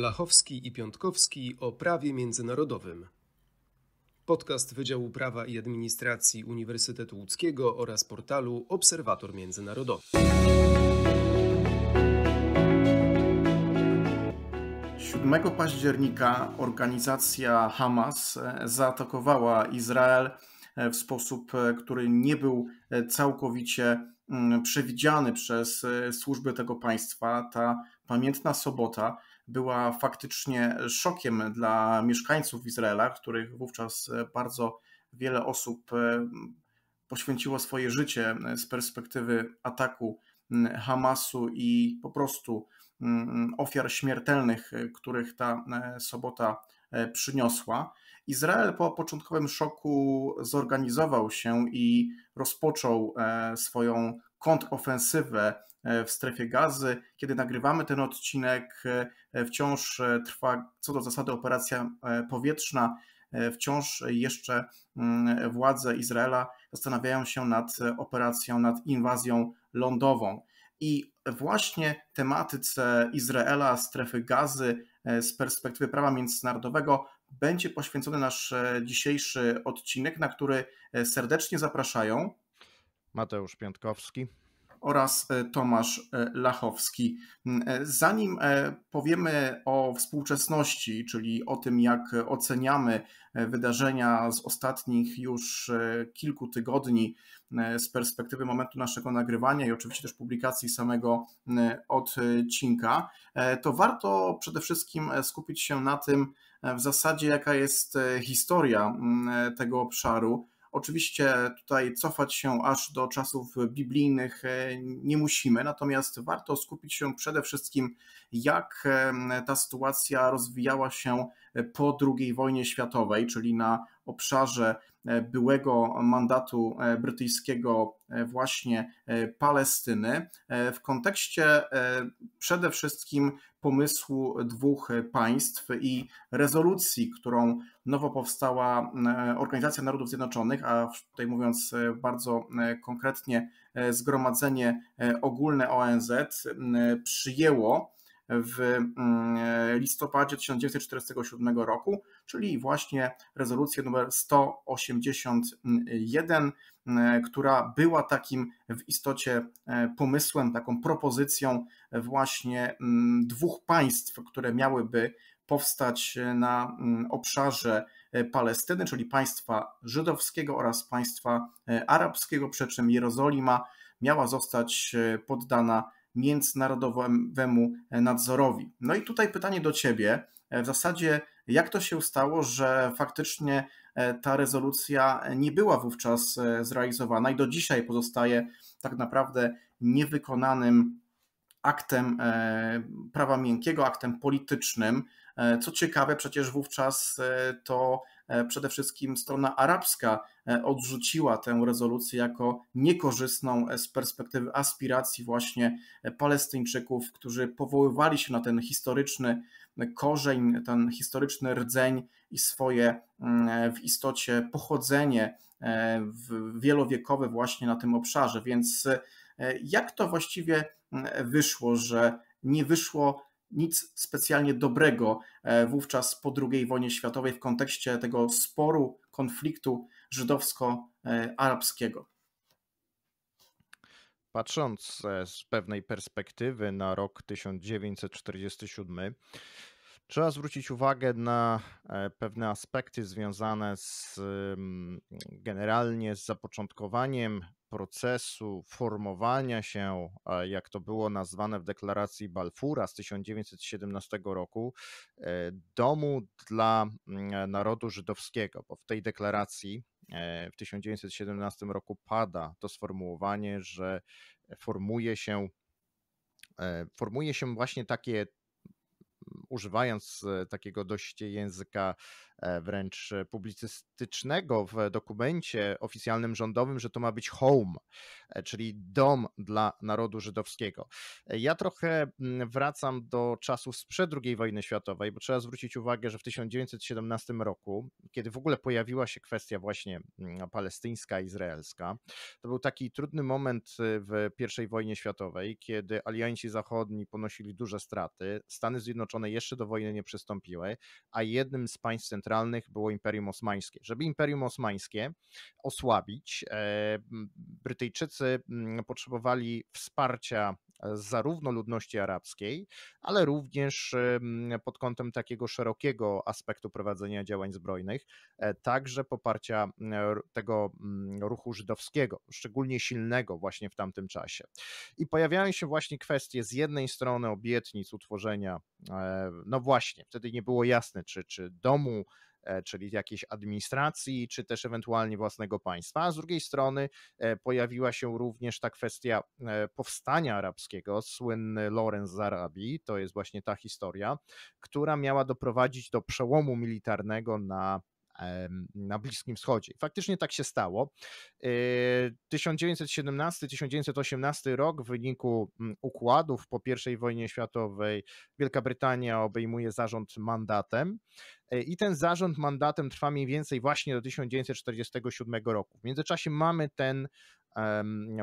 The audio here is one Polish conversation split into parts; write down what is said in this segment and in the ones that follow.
Lachowski i Piątkowski o prawie międzynarodowym. Podcast Wydziału Prawa i Administracji Uniwersytetu Łódzkiego oraz portalu Obserwator Międzynarodowy. 7 października organizacja Hamas e, zaatakowała Izrael e, w sposób, e, który nie był całkowicie mm, przewidziany przez służby tego państwa. Ta pamiętna sobota była faktycznie szokiem dla mieszkańców Izraela, których wówczas bardzo wiele osób e, poświęciło swoje życie e, z perspektywy ataku Hamasu i po prostu ofiar śmiertelnych, e, których ta sobota przyniosła. Izrael po początkowym szoku zorganizował się i rozpoczął swoją kontrofensywę e, w strefie gazy. Kiedy nagrywamy ten odcinek, e, wciąż e, trwa co do zasady operacja powietrzna. Wciąż jeszcze mm, władze Izraela zastanawiają się nad operacją, nad inwazją lądową. I właśnie tematyce Izraela, strefy gazy z perspektywy prawa międzynarodowego będzie poświęcony nasz dzisiejszy odcinek, na który serdecznie zapraszają Mateusz Piątkowski oraz e, Tomasz e, Lachowski. Mm, e, zanim powiemy o współczesności, czyli o tym, jak oceniamy wydarzenia z ostatnich już kilku tygodni z perspektywy momentu naszego nagrywania i oczywiście też publikacji samego odcinka, to warto przede wszystkim skupić się na tym, w zasadzie jaka jest historia tego obszaru Oczywiście tutaj cofać się aż do czasów biblijnych e, nie musimy, natomiast warto skupić się przede wszystkim, jak e, ta sytuacja rozwijała się e, po II wojnie światowej, czyli na obszarze E, byłego mandatu e, brytyjskiego e, właśnie Palestyny w kontekście przede wszystkim pomysłu dwóch państw i rezolucji, którą nowo powstała Organizacja Narodów Zjednoczonych, a tutaj mówiąc bardzo konkretnie Zgromadzenie Ogólne ONZ przyjęło w mm, e, listopadzie 1947 roku, czyli właśnie rezolucję numer 181, mm, e, która była takim w istocie e, pomysłem, taką propozycją właśnie mm, dwóch państw, które miałyby powstać na obszarze Palestyny, czyli państwa żydowskiego oraz państwa arabskiego, przy czym Jerozolima miała zostać poddana międzynarodowemu nadzorowi. No i tutaj pytanie do Ciebie. W zasadzie, jak to się stało, że faktycznie e, ta rezolucja nie była wówczas e, zrealizowana i do dzisiaj pozostaje tak naprawdę niewykonanym aktem e, prawa miękkiego, aktem politycznym. Co ciekawe, przecież wówczas to E, przede wszystkim strona arabska e, odrzuciła tę rezolucję jako niekorzystną e, z perspektywy aspiracji właśnie Palestyńczyków, którzy powoływali się na ten historyczny korzeń, ten historyczny rdzeń i swoje mm, w istocie pochodzenie wielowiekowe właśnie na tym obszarze. Więc jak to właściwie mm, wyszło, że nie wyszło nic specjalnie dobrego e, wówczas po II wojnie światowej w kontekście tego sporu, konfliktu żydowsko-arabskiego. Patrząc e, z pewnej perspektywy na rok 1947, trzeba zwrócić uwagę na e, pewne aspekty związane z mm, generalnie z zapoczątkowaniem procesu formowania się, jak to było nazwane w deklaracji Balfura z 1917 roku, e, domu dla mm, narodu żydowskiego, bo w tej deklaracji e, w 1917 roku pada to sformułowanie, że formuje się, e, formuje się właśnie takie, mm, używając takiego dość języka E, wręcz publicystycznego w dokumencie oficjalnym rządowym, że to ma być home, e, czyli dom dla narodu żydowskiego. E, ja trochę mm, wracam do czasów sprzed II wojny światowej, bo trzeba zwrócić uwagę, że w 1917 roku, kiedy w ogóle pojawiła się kwestia właśnie mm, palestyńska, izraelska, to był taki trudny moment y, w I wojnie światowej, kiedy alianci zachodni ponosili duże straty, Stany Zjednoczone jeszcze do wojny nie przystąpiły, a jednym z państw centralnych centralnych było Imperium Osmańskie. Żeby Imperium Osmańskie osłabić, e, Brytyjczycy mm, potrzebowali wsparcia zarówno ludności arabskiej, ale również pod kątem takiego szerokiego aspektu prowadzenia działań zbrojnych, e, także poparcia tego ruchu żydowskiego, szczególnie silnego właśnie w tamtym czasie. I pojawiają się właśnie kwestie z jednej strony obietnic utworzenia, e, no właśnie, wtedy nie było jasne, czy, czy domu E, czyli jakiejś administracji, czy też ewentualnie własnego państwa. A z drugiej strony e, pojawiła się również ta kwestia e, powstania arabskiego, słynny Lorenz Zarabi, to jest właśnie ta historia, która miała doprowadzić do przełomu militarnego na na Bliskim Wschodzie. Faktycznie tak się stało. 1917-1918 y, rok w wyniku mm, układów po I wojnie światowej Wielka Brytania obejmuje zarząd mandatem y, i ten zarząd mandatem trwa mniej więcej właśnie do 1947 roku. W międzyczasie mamy ten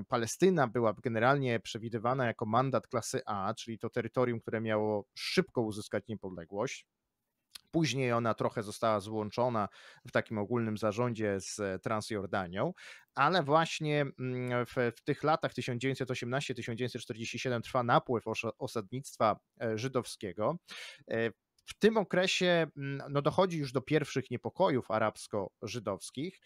Palestyna była generalnie przewidywana jako mandat klasy A, czyli to terytorium, które miało szybko uzyskać niepodległość. Później ona trochę została złączona w takim ogólnym zarządzie z e, Transjordanią, ale właśnie mm, w, w tych latach 1918-1947 trwa napływ osadnictwa e, żydowskiego. E, w tym okresie mm, no, dochodzi już do pierwszych niepokojów arabsko-żydowskich,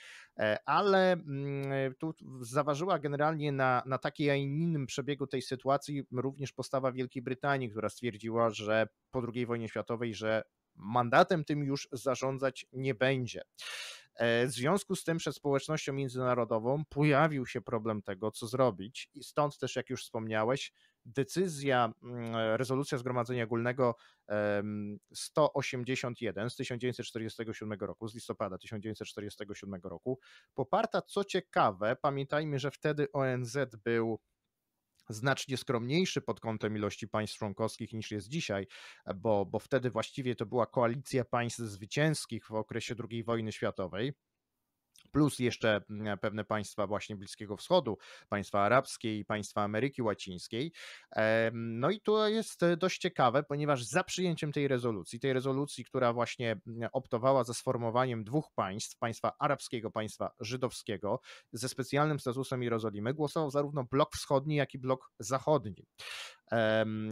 ale mm, tu zaważyła generalnie na, na takiej, a innym przebiegu tej sytuacji również postawa Wielkiej Brytanii, która stwierdziła, że po II wojnie światowej, że mandatem tym już zarządzać nie będzie. E, w związku z tym przed społecznością międzynarodową pojawił się problem tego, co zrobić, i stąd też, jak już wspomniałeś, decyzja, mm, e, rezolucja Zgromadzenia Ogólnego 181 z 1947 roku, z listopada 1947 roku, poparta co ciekawe, pamiętajmy, że wtedy ONZ był znacznie skromniejszy pod kątem ilości państw członkowskich niż jest dzisiaj, bo, bo wtedy właściwie to była koalicja państw zwycięskich w okresie II wojny światowej plus jeszcze mm, pewne państwa właśnie Bliskiego Wschodu, państwa arabskie i państwa Ameryki Łacińskiej. No i to jest e, dość ciekawe, ponieważ za przyjęciem tej rezolucji, tej rezolucji, która właśnie mm, optowała za sformowaniem dwóch państw, państwa arabskiego, państwa żydowskiego, ze specjalnym statusem Jerozolimy, głosował zarówno blok wschodni, jak i blok zachodni.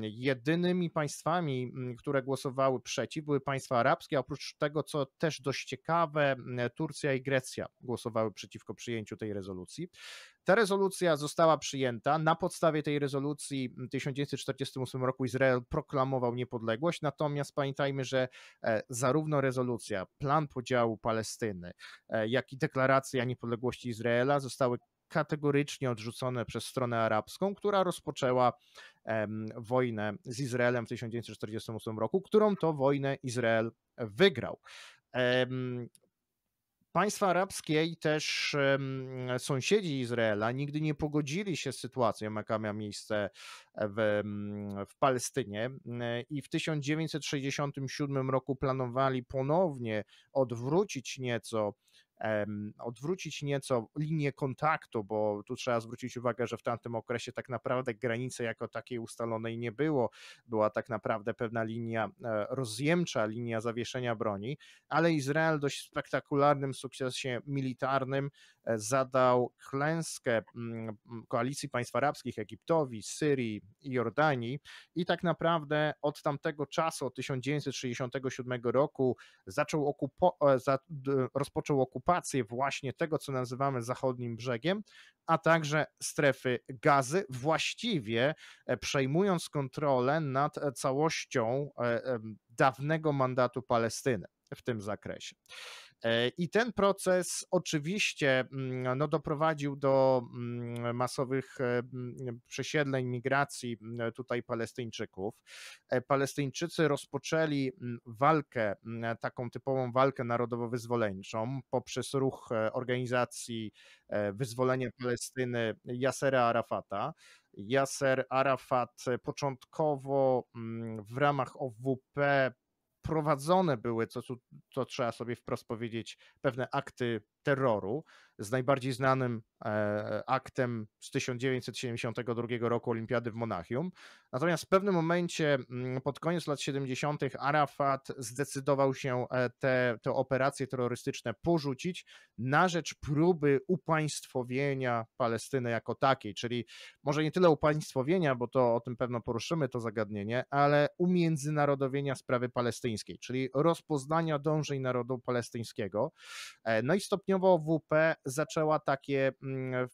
Jedynymi państwami, mm, które głosowały przeciw, były państwa arabskie, oprócz tego, co też dość ciekawe, mm, Turcja i Grecja głosowały przeciwko przyjęciu tej rezolucji. Ta rezolucja została przyjęta. Na podstawie tej rezolucji mm, w 1948 roku Izrael proklamował niepodległość, natomiast pamiętajmy, że e, zarówno rezolucja, plan podziału Palestyny, e, jak i deklaracja niepodległości Izraela zostały kategorycznie odrzucone przez stronę arabską, która rozpoczęła wojnę z Izraelem w 1948 roku, którą to wojnę Izrael wygrał. Państwa arabskie i też sąsiedzi Izraela nigdy nie pogodzili się z sytuacją, jaka miała miejsce w, w Palestynie, e, i w 1967 roku planowali ponownie odwrócić nieco odwrócić nieco linię kontaktu, bo tu trzeba zwrócić uwagę, że w tamtym okresie tak naprawdę granicy jako takiej ustalonej nie było. Była tak naprawdę pewna linia e, rozjemcza, linia zawieszenia broni, ale Izrael dość spektakularnym sukcesie militarnym e, zadał klęskę mm, koalicji państw arabskich, Egiptowi, Syrii i Jordanii i tak naprawdę od tamtego czasu, od 1967 roku zaczął okupo- e, rozpoczął okupację okupację właśnie tego, co nazywamy zachodnim brzegiem, a także strefy gazy, właściwie e, przejmując kontrolę nad e, całością e, dawnego mandatu Palestyny w tym zakresie. E, I ten proces oczywiście mm, no, doprowadził do mm, masowych e, mm, przesiedleń, migracji tutaj Palestyńczyków. E, Palestyńczycy rozpoczęli walkę, taką typową walkę narodowo-wyzwoleńczą poprzez ruch organizacji Wyzwolenie mhm. Palestyny Yasera Arafata. Yasser Arafat początkowo w ramach OWP prowadzone były, co, co trzeba sobie wprost powiedzieć, pewne akty terroru z najbardziej znanym e, aktem z 1972 roku Olimpiady w Monachium. Natomiast w pewnym momencie, mm, pod koniec lat 70., Arafat zdecydował się e, te, te operacje terrorystyczne porzucić na rzecz próby upaństwowienia Palestyny jako takiej, czyli może nie tyle upaństwowienia, bo to o tym pewno poruszymy to zagadnienie, ale umiędzynarodowienia sprawy palestyńskiej, czyli rozpoznania dążeń narodu palestyńskiego. E, no i stopniowo stopniowo WP zaczęła takie, mm,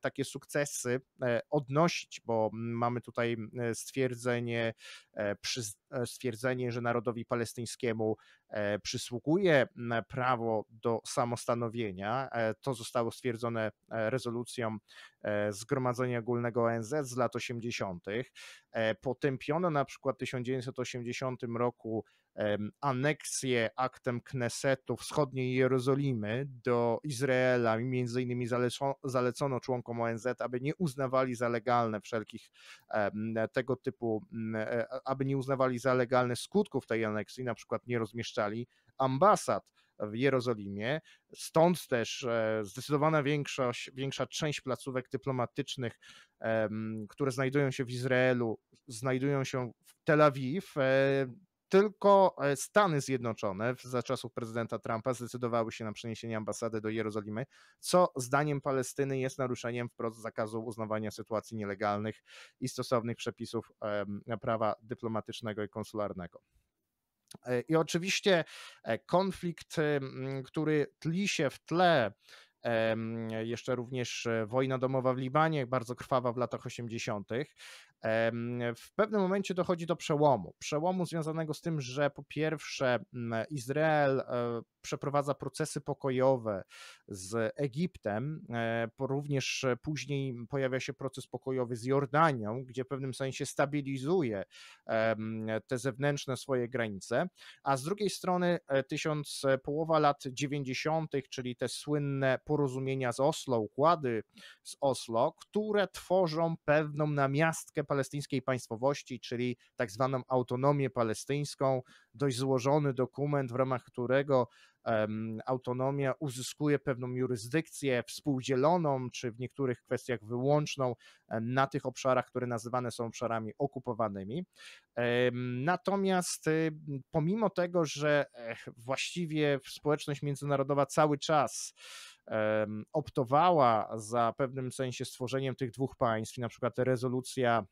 takie sukcesy e, odnosić, bo mamy tutaj e, stwierdzenie, e, stwierdzenie, że narodowi palestyńskiemu przysługuje prawo do samostanowienia. To zostało stwierdzone rezolucją Zgromadzenia Ogólnego ONZ z lat 80. Potępiono na przykład w 1980 roku aneksję aktem Knesetu wschodniej Jerozolimy do Izraela i między innymi zalecono, zalecono członkom ONZ, aby nie uznawali za legalne wszelkich tego typu, e, aby nie uznawali za legalne skutków tej aneksji, na przykład nie rozmieszczali ambasad w Jerozolimie. Stąd też e, zdecydowana większość, większa część placówek dyplomatycznych, które znajdują się w Izraelu, znajdują się w Tel Awiw. E, tylko e, Stany Zjednoczone za czasów prezydenta Trumpa zdecydowały się na przeniesienie ambasady do Jerozolimy, co zdaniem Palestyny jest naruszeniem wprost zakazu uznawania sytuacji nielegalnych i stosownych przepisów prawa dyplomatycznego i konsularnego. E, I oczywiście e, konflikt, który tli się w tle, jeszcze również wojna domowa w Libanie, bardzo krwawa w latach 80., w pewnym momencie dochodzi do przełomu. Przełomu związanego z tym, że po pierwsze Izrael e, przeprowadza procesy pokojowe z Egiptem, e, również później pojawia się proces pokojowy z Jordanią, gdzie w pewnym sensie stabilizuje te zewnętrzne swoje granice, a z drugiej strony e, tysiąc, połowa lat 90., czyli te słynne porozumienia z Oslo, układy z Oslo, które tworzą pewną namiastkę palestyńskiej państwowości, czyli tak zwaną autonomię palestyńską. Dość złożony dokument, w ramach którego um, autonomia uzyskuje pewną jurysdykcję współdzieloną, czy w niektórych kwestiach wyłączną na tych obszarach, które nazywane są obszarami okupowanymi. Um, natomiast y, pomimo tego, że e, właściwie społeczność międzynarodowa cały czas optowała za pewnym sensie stworzeniem tych dwóch państw, na przykład rezolucja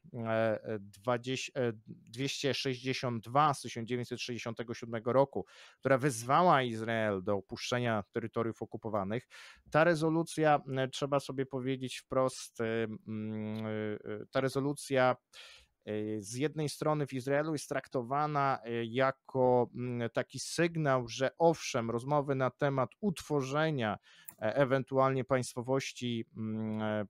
262 e, e, e, z 1967 roku, która wezwała Izrael do opuszczenia terytoriów okupowanych, ta rezolucja, trzeba sobie powiedzieć wprost, ta rezolucja z jednej strony w Izraelu jest traktowana jako taki sygnał, że owszem, rozmowy na temat utworzenia E, ewentualnie państwowości mm, e,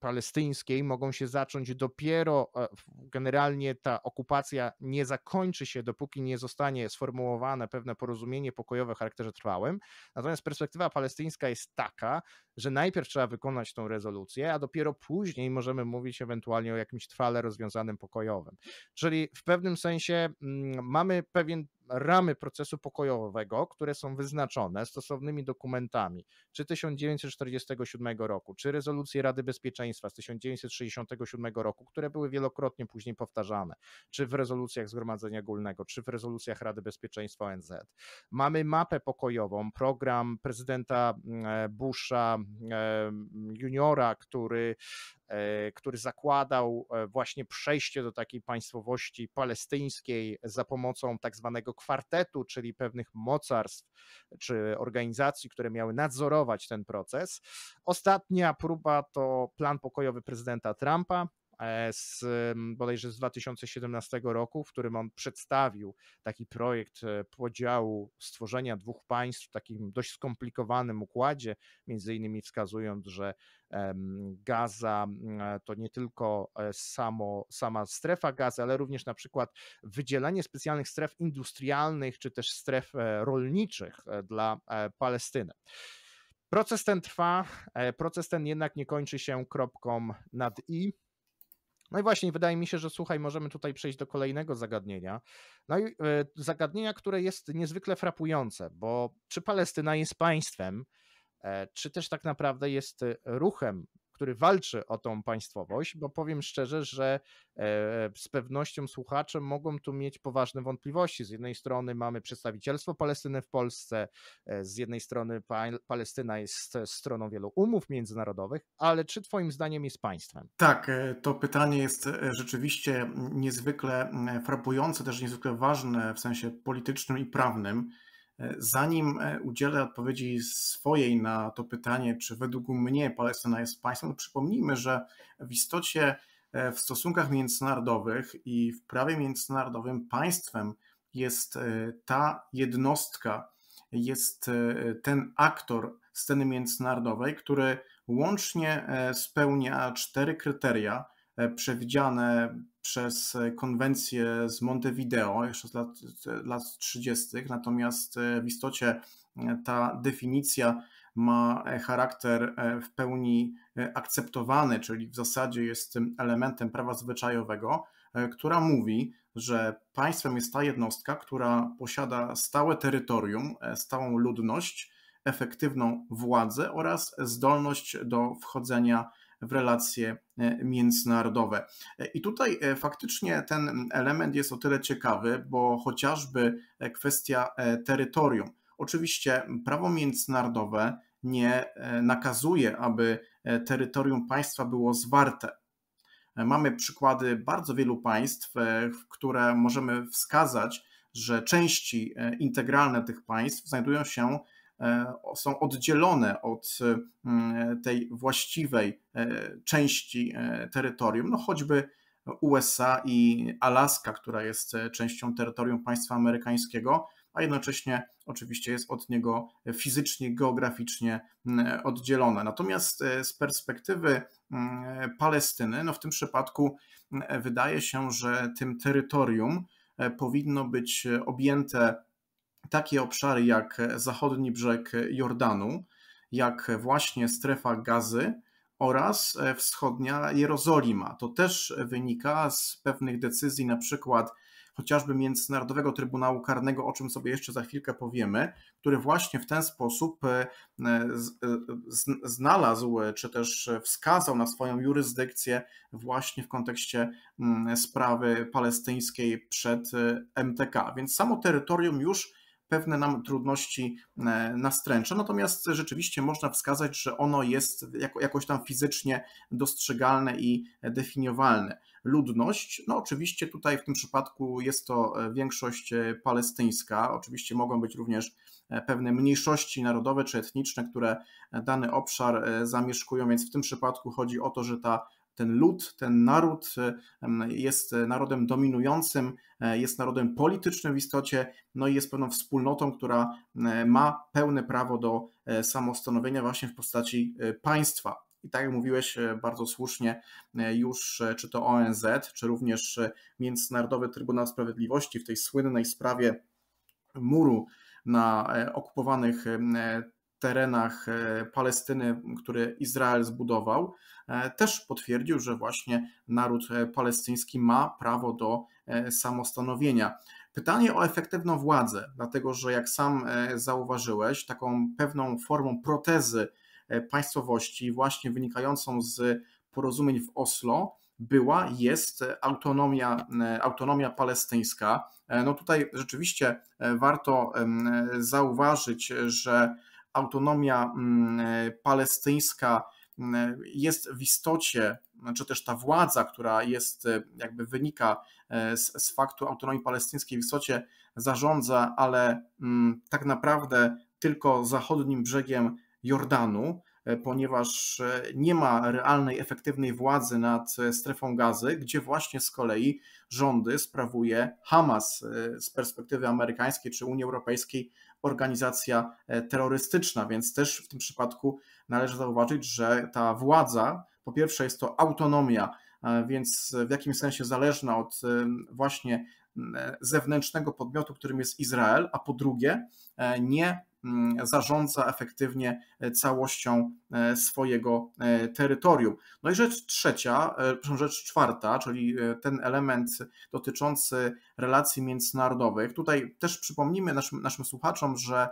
palestyńskiej mogą się zacząć dopiero, e, generalnie ta okupacja nie zakończy się, dopóki nie zostanie sformułowane pewne porozumienie pokojowe o charakterze trwałym. Natomiast perspektywa palestyńska jest taka, że najpierw trzeba wykonać tą rezolucję, a dopiero później możemy mówić ewentualnie o jakimś trwale rozwiązanym pokojowym. Czyli w pewnym sensie mm, mamy pewien ramy procesu pokojowego, które są wyznaczone stosownymi dokumentami, czy 1947 roku, czy rezolucje Rady Bezpieczeństwa z 1967 roku, które były wielokrotnie później powtarzane, czy w rezolucjach Zgromadzenia Ogólnego, czy w rezolucjach Rady Bezpieczeństwa ONZ. Mamy mapę pokojową, program prezydenta mm, e, Busha juniora, który, e, który zakładał e, właśnie przejście do takiej państwowości palestyńskiej za pomocą tak zwanego kwartetu, czyli pewnych mocarstw czy organizacji, które miały nadzorować ten proces. Ostatnia próba to plan pokojowy prezydenta Trumpa, E, z bodajże z 2017 roku, w którym on przedstawił taki projekt e, podziału stworzenia dwóch państw w takim dość skomplikowanym układzie, między innymi wskazując, że Gaza e, to nie tylko samo, sama strefa gazy, ale również na przykład wydzielenie specjalnych stref industrialnych czy też stref rolniczych dla Palestyny. Proces ten trwa, proces ten jednak nie kończy się kropką nad i. No i właśnie, wydaje mi się, że słuchaj, możemy tutaj przejść do kolejnego zagadnienia. No i e, zagadnienia, które jest niezwykle frapujące, bo czy Palestyna jest państwem, e, czy też tak naprawdę jest e, ruchem który walczy o tą państwowość, bo powiem szczerze, że e, z pewnością słuchacze mogą tu mieć poważne wątpliwości. Z jednej strony mamy przedstawicielstwo Palestyny w Polsce, e, z jednej strony Palestyna jest stroną wielu umów międzynarodowych, ale czy Twoim zdaniem jest państwem? Tak, e, to pytanie jest rzeczywiście niezwykle frapujące, też niezwykle ważne w sensie politycznym i prawnym. E, zanim e, udzielę odpowiedzi swojej na to pytanie, czy według mnie Palestyna jest państwem, przypomnijmy, że w istocie e, w stosunkach międzynarodowych i w prawie międzynarodowym państwem jest ta jednostka, jest ten aktor sceny międzynarodowej, który łącznie spełnia cztery kryteria przewidziane przez e, konwencję z Montevideo jeszcze z lat, lat 30., natomiast e, w istocie e, ta definicja ma charakter w pełni akceptowany, czyli w zasadzie jest tym elementem prawa zwyczajowego, która mówi, że państwem jest ta jednostka, która posiada stałe terytorium, stałą ludność, efektywną władzę oraz zdolność do wchodzenia w relacje e, międzynarodowe. E, I tutaj e, faktycznie ten element jest o tyle ciekawy, bo chociażby kwestia terytorium. Oczywiście prawo międzynarodowe nie nakazuje, aby terytorium państwa było zwarte. Mamy przykłady bardzo wielu państw, które możemy wskazać, że części integralne tych państw znajdują się E, są oddzielone od e, tej właściwej e, części terytorium, no choćby USA i Alaska, która jest częścią terytorium państwa amerykańskiego, a jednocześnie oczywiście jest od niego fizycznie, geograficznie oddzielona. Natomiast z perspektywy Palestyny, no w tym przypadku wydaje się, że tym terytorium powinno być objęte takie obszary jak zachodni brzeg Jordanu, jak właśnie strefa gazy oraz e, wschodnia Jerozolima. To też wynika z pewnych decyzji, na przykład chociażby Międzynarodowego Trybunału Karnego, o czym sobie jeszcze za chwilkę powiemy, który właśnie w ten sposób e, e, znalazł czy też wskazał na swoją jurysdykcję właśnie w kontekście mm, sprawy palestyńskiej przed MTK. Więc samo terytorium już pewne nam trudności e, nastręcza. Natomiast rzeczywiście można wskazać, że ono jest jakoś tam fizycznie dostrzegalne i definiowalne. Ludność, no oczywiście tutaj w tym przypadku jest to e, większość e, palestyńska, oczywiście mogą być również pewne mniejszości narodowe czy etniczne, które dany obszar zamieszkują, więc w tym przypadku chodzi o to, że ta ten lud, ten naród e, jest narodem dominującym, e, jest narodem politycznym w istocie, no i jest pewną wspólnotą, która e, ma pełne prawo do samostanowienia właśnie w postaci państwa. I tak jak mówiłeś bardzo słusznie, już czy to ONZ, czy również Międzynarodowy Trybunał Sprawiedliwości w tej słynnej sprawie muru na okupowanych terenach e, Palestyny, który Izrael zbudował, e, też potwierdził, że właśnie naród e, palestyński ma prawo do samostanowienia. Pytanie o efektywną władzę, dlatego że jak sam zauważyłeś, taką pewną formą protezy państwowości, właśnie wynikającą z porozumień w Oslo, była, jest autonomia, autonomia palestyńska. No tutaj rzeczywiście warto zauważyć, że autonomia mm, e, palestyńska mm, e, jest w istocie, no, czy też ta władza, która jest, e, jakby wynika z, z faktu autonomii palestyńskiej, w istocie zarządza, ale mm, tak naprawdę tylko zachodnim brzegiem Jordanu, ponieważ nie ma realnej, efektywnej władzy nad strefą gazy, gdzie właśnie z kolei rządy sprawuje Hamas z perspektywy amerykańskiej czy Unii Europejskiej organizacja e, terrorystyczna, więc też w tym przypadku należy zauważyć, że ta władza, po pierwsze jest to autonomia, e, więc w jakimś sensie zależna od e, właśnie zewnętrznego podmiotu, którym jest Izrael, a po drugie nie Mm, zarządza efektywnie e, całością e, swojego e, terytorium. No i rzecz trzecia, rzecz czwarta, czyli ten element dotyczący relacji międzynarodowych. Tutaj też przypomnimy naszym, naszym słuchaczom, że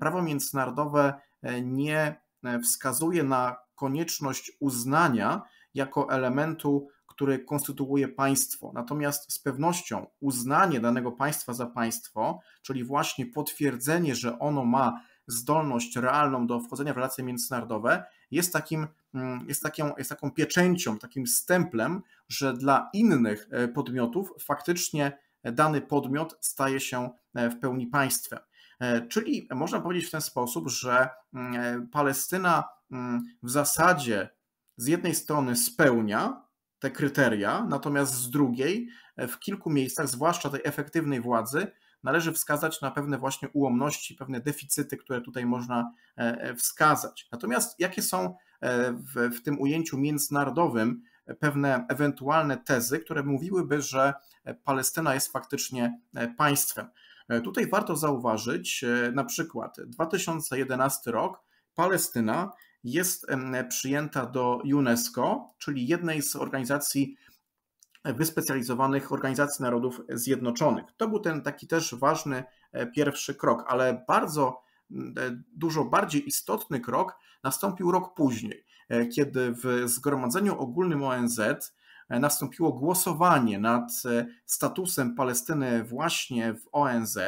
prawo międzynarodowe nie wskazuje na konieczność uznania jako elementu który konstytuuje państwo. Natomiast z pewnością uznanie danego państwa za państwo, czyli właśnie potwierdzenie, że ono ma zdolność realną do wchodzenia w relacje międzynarodowe, jest, takim, mm, jest, taką, jest taką pieczęcią, takim stemplem, że dla innych e, podmiotów faktycznie dany podmiot staje się e, w pełni państwem. E, czyli można powiedzieć w ten sposób, że mm, Palestyna mm, w zasadzie z jednej strony spełnia te kryteria, natomiast z drugiej e, w kilku miejscach, zwłaszcza tej efektywnej władzy, należy wskazać na pewne właśnie ułomności, pewne deficyty, które tutaj można e, e, wskazać. Natomiast jakie są w, w tym ujęciu międzynarodowym pewne ewentualne tezy, które mówiłyby, że Palestyna jest faktycznie państwem? Tutaj warto zauważyć na przykład 2011 rok, Palestyna jest przyjęta do UNESCO, czyli jednej z organizacji wyspecjalizowanych Organizacji Narodów Zjednoczonych. To był ten taki też ważny e, pierwszy krok, ale bardzo e, dużo bardziej istotny krok nastąpił rok później, e, kiedy w Zgromadzeniu Ogólnym ONZ nastąpiło głosowanie nad statusem Palestyny właśnie w ONZ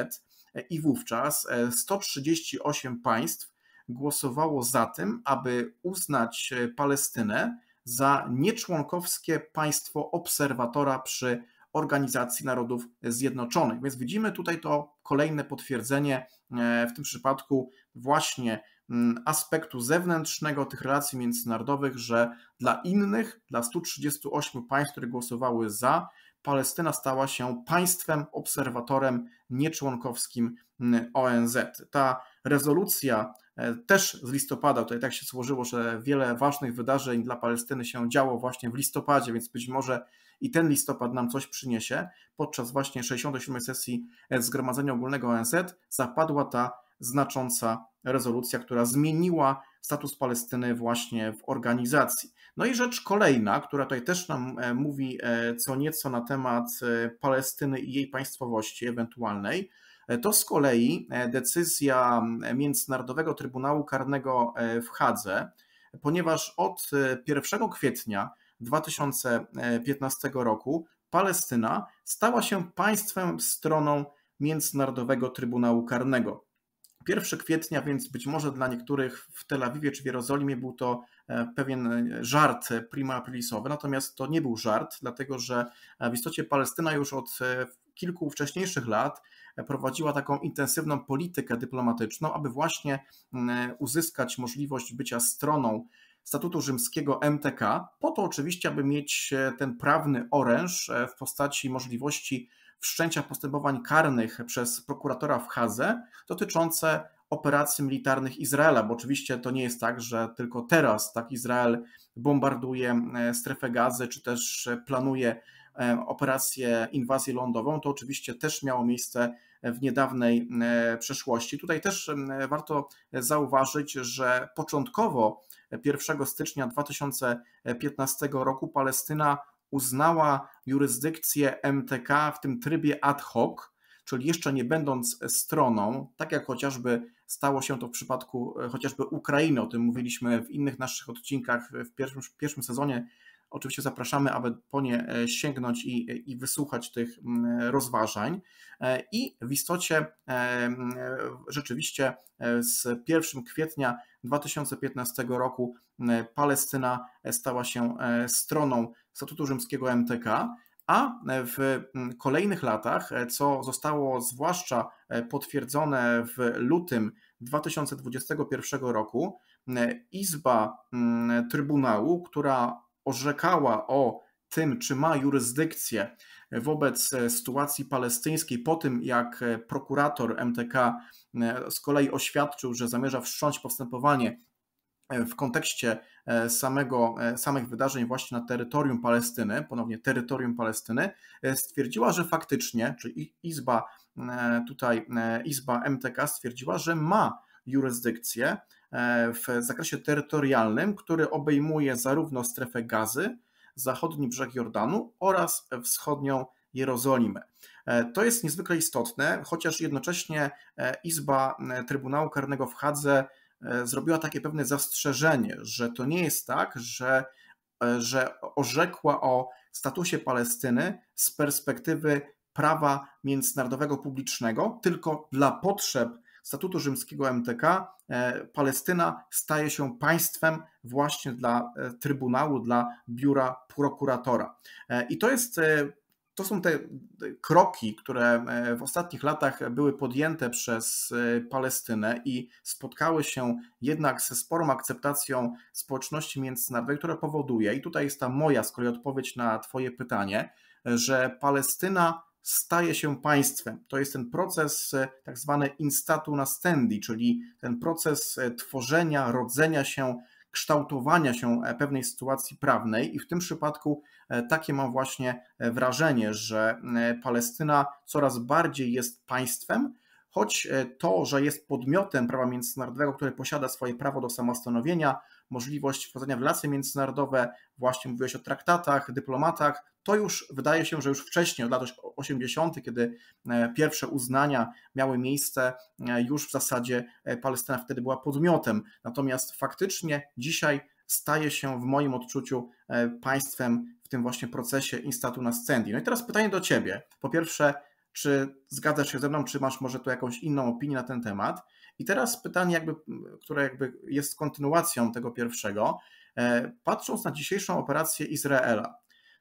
i wówczas 138 państw głosowało za tym, aby uznać e, Palestynę za nieczłonkowskie państwo obserwatora przy Organizacji Narodów Zjednoczonych. Więc widzimy tutaj to kolejne potwierdzenie e, w tym przypadku właśnie mm, aspektu zewnętrznego tych relacji międzynarodowych, że dla innych, dla 138 państw, które głosowały za, Palestyna stała się państwem obserwatorem nieczłonkowskim mm, ONZ. Ta rezolucja E, też z listopada. Tutaj tak się złożyło, że wiele ważnych wydarzeń dla Palestyny się działo właśnie w listopadzie, więc być może i ten listopad nam coś przyniesie. Podczas właśnie 67. sesji Zgromadzenia Ogólnego ONZ zapadła ta znacząca rezolucja, która zmieniła status Palestyny właśnie w organizacji. No i rzecz kolejna, która tutaj też nam e, mówi e, co nieco na temat Palestyny i jej państwowości ewentualnej, E, to z kolei e, decyzja Międzynarodowego Trybunału Karnego e, w Hadze, ponieważ od 1 kwietnia 2015 roku Palestyna stała się państwem stroną Międzynarodowego Trybunału Karnego. 1 kwietnia, więc być może dla niektórych w Tel Awiwie czy w Jerozolimie był to pewien żart prima aprilisowy, natomiast to nie był żart, dlatego że w istocie Palestyna już od kilku wcześniejszych lat e, prowadziła taką intensywną politykę dyplomatyczną, aby właśnie mm, e, uzyskać możliwość bycia stroną statutu rzymskiego MTK, po to oczywiście, aby mieć e, ten prawny oręż w postaci możliwości wszczęcia postępowań karnych przez prokuratora w Hadze dotyczące operacji militarnych Izraela, bo oczywiście to nie jest tak, że tylko teraz tak Izrael bombarduje strefę gazy, czy też planuje E, operację, inwazję lądową, to oczywiście też miało miejsce w niedawnej e, przeszłości. Tutaj też e, warto zauważyć, że początkowo 1 stycznia 2015 roku Palestyna uznała jurysdykcję MTK w tym trybie ad hoc, czyli jeszcze nie będąc stroną, tak jak chociażby stało się to w przypadku chociażby Ukrainy, o tym mówiliśmy w innych naszych odcinkach w pierwszym, w pierwszym sezonie Oczywiście zapraszamy, aby po nie e, sięgnąć i, e, i wysłuchać tych mm, rozważań. E, I w istocie rzeczywiście z 1 kwietnia 2015 roku Palestyna stała się stroną statutu rzymskiego MTK. A w kolejnych latach, co zostało zwłaszcza potwierdzone w lutym 2021 roku, Izba Trybunału, która orzekała o tym, czy ma jurysdykcję wobec e, sytuacji palestyńskiej, po tym jak e, prokurator MTK e, z kolei oświadczył, że zamierza wszcząć postępowanie w kontekście samego, samych wydarzeń właśnie na terytorium Palestyny, ponownie terytorium Palestyny, stwierdziła, że faktycznie, czyli Izba tutaj, Izba MTK stwierdziła, że ma jurysdykcję E, w zakresie terytorialnym, który obejmuje zarówno strefę gazy, zachodni brzeg Jordanu oraz wschodnią Jerozolimę. E, to jest niezwykle istotne, chociaż jednocześnie e, Izba Trybunału Karnego w Hadze zrobiła takie pewne zastrzeżenie, że to nie jest tak, że, że orzekła o statusie Palestyny z perspektywy prawa międzynarodowego publicznego, tylko dla potrzeb statutu rzymskiego MTK e, Palestyna staje się państwem właśnie dla e, Trybunału, dla biura prokuratora. E, I to jest to są te kroki, które w ostatnich latach były podjęte przez Palestynę i spotkały się jednak ze sporą akceptacją społeczności międzynarodowej, która powoduje, i tutaj jest ta moja z kolei odpowiedź na Twoje pytanie, że Palestyna staje się państwem. To jest ten proces e, tak zwany instatu nastendi, czyli ten proces e, tworzenia, rodzenia się, kształtowania się e, pewnej sytuacji prawnej i w tym przypadku takie mam właśnie wrażenie, że Palestyna coraz bardziej jest państwem, choć e, to, że jest podmiotem prawa międzynarodowego, które posiada swoje prawo do samostanowienia, możliwość wchodzenia w relacje międzynarodowe, właśnie mówiłeś o traktatach, dyplomatach, to już wydaje się, że już wcześniej, od lat 80., kiedy e, pierwsze uznania miały miejsce, e, już w zasadzie Palestyna wtedy była podmiotem. Natomiast faktycznie dzisiaj staje się w moim odczuciu państwem w tym właśnie procesie instatu nascendi. No i teraz pytanie do Ciebie. Po pierwsze, czy zgadzasz się ze mną, czy masz może tu jakąś inną opinię na ten temat? I teraz pytanie, jakby, które jakby jest kontynuacją tego pierwszego. E, patrząc na dzisiejszą operację Izraela,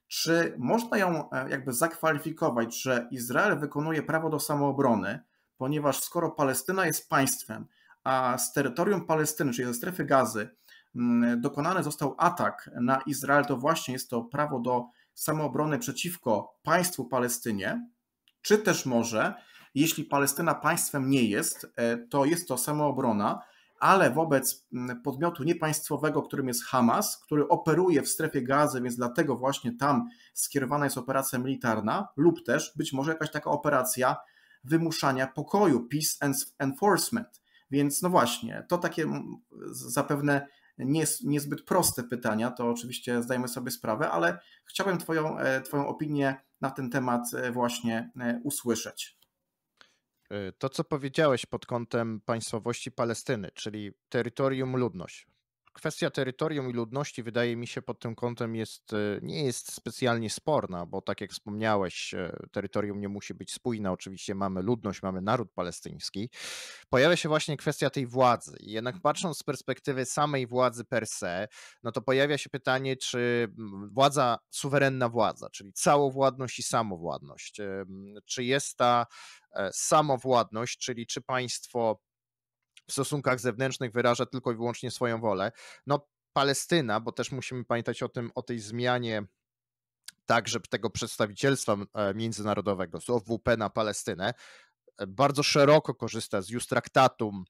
czy można ją e, jakby zakwalifikować, że Izrael wykonuje prawo do samoobrony, ponieważ skoro Palestyna jest państwem, a z terytorium Palestyny, czyli ze strefy gazy, mm, dokonany został atak na Izrael, to właśnie jest to prawo do samoobrony przeciwko państwu Palestynie, czy też może, jeśli Palestyna państwem nie jest, e, to jest to samoobrona, ale wobec mm, podmiotu niepaństwowego, którym jest Hamas, który operuje w strefie gazy, więc dlatego właśnie tam skierowana jest operacja militarna, lub też być może jakaś taka operacja wymuszania pokoju, peace enforcement. Więc no właśnie, to takie mm, zapewne niezbyt proste pytania, to oczywiście zdajemy sobie sprawę, ale chciałbym Twoją, e, twoją opinię na ten temat e, właśnie e, usłyszeć. To, co powiedziałeś pod kątem państwowości Palestyny, czyli terytorium, ludność kwestia terytorium i ludności wydaje mi się pod tym kątem jest, e, nie jest specjalnie sporna, bo tak jak wspomniałeś, e, terytorium nie musi być spójne. Oczywiście mamy ludność, mamy naród palestyński. Pojawia się właśnie kwestia tej władzy. Jednak mhm. patrząc z perspektywy samej władzy per se, no to pojawia się pytanie, czy mm, władza, suwerenna władza, czyli całowładność i samowładność, czy jest ta e, samowładność, czyli czy państwo w stosunkach zewnętrznych wyraża tylko i wyłącznie swoją wolę. No, Palestyna, bo też musimy pamiętać o tym, o tej zmianie także tego przedstawicielstwa e, międzynarodowego z OWP na Palestynę, e, bardzo szeroko korzysta z Jus Traktatum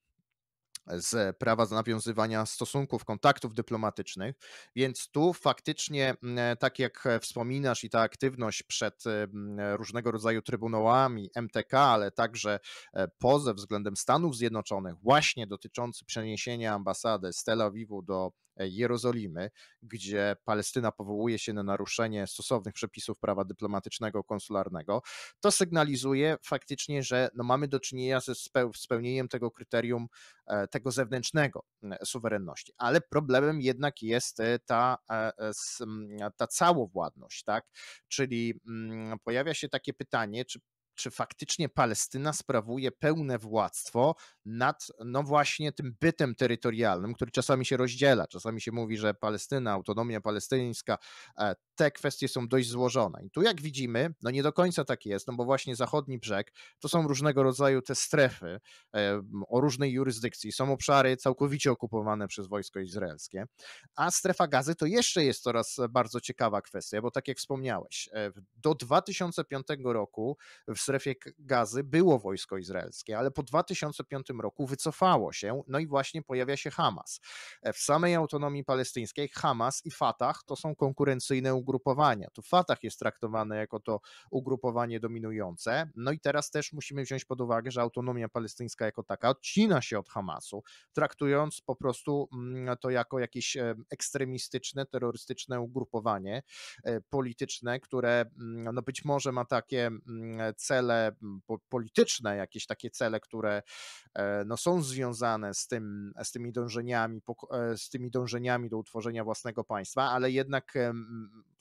z prawa nawiązywania stosunków, kontaktów dyplomatycznych, więc tu faktycznie, mm, tak jak wspominasz, i ta aktywność przed mm, różnego rodzaju trybunałami MTK, ale także e, pozew względem Stanów Zjednoczonych, właśnie dotyczący przeniesienia ambasady z Tel Awiwu do E, Jerozolimy, gdzie Palestyna powołuje się na naruszenie stosownych przepisów prawa dyplomatycznego, konsularnego, to sygnalizuje faktycznie, że no mamy do czynienia ze spełnieniem tego kryterium, e, tego zewnętrznego e, suwerenności. Ale problemem jednak jest ta, ta całowładność, tak? Czyli mm, pojawia się takie pytanie, czy czy faktycznie Palestyna sprawuje pełne władztwo nad, no właśnie, tym bytem terytorialnym, który czasami się rozdziela. Czasami się mówi, że Palestyna, autonomia palestyńska, e, te kwestie są dość złożone. I tu jak widzimy, no nie do końca tak jest, no bo właśnie zachodni brzeg to są różnego rodzaju te strefy e, o różnej jurysdykcji. Są obszary całkowicie okupowane przez wojsko izraelskie, a strefa gazy to jeszcze jest coraz e, bardzo ciekawa kwestia, bo tak jak wspomniałeś, e, do 2005 roku w strefie gazy było wojsko izraelskie, ale po 2005 roku wycofało się, no i właśnie pojawia się Hamas. w samej autonomii palestyńskiej Hamas i Fatah to są konkurencyjne ugrupowania. Tu Fatah jest traktowane jako to ugrupowanie dominujące. No i teraz też musimy wziąć pod uwagę, że autonomia palestyńska jako taka odcina się od Hamasu, traktując po prostu mm, to jako jakieś e, ekstremistyczne, terrorystyczne ugrupowanie e, polityczne, które mm, no być może ma takie mm, cele polityczne, jakieś takie cele, które e, no są związane z, tym, z tymi dążeniami, z tymi dążeniami do utworzenia własnego państwa, ale jednak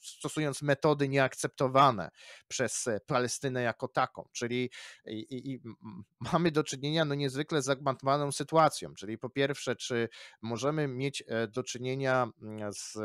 stosując metody nieakceptowane przez e, Palestynę jako taką, czyli i, i mamy do czynienia no niezwykle zagmatwaną sytuacją, czyli po pierwsze, czy możemy mieć e, do czynienia mm, z, e,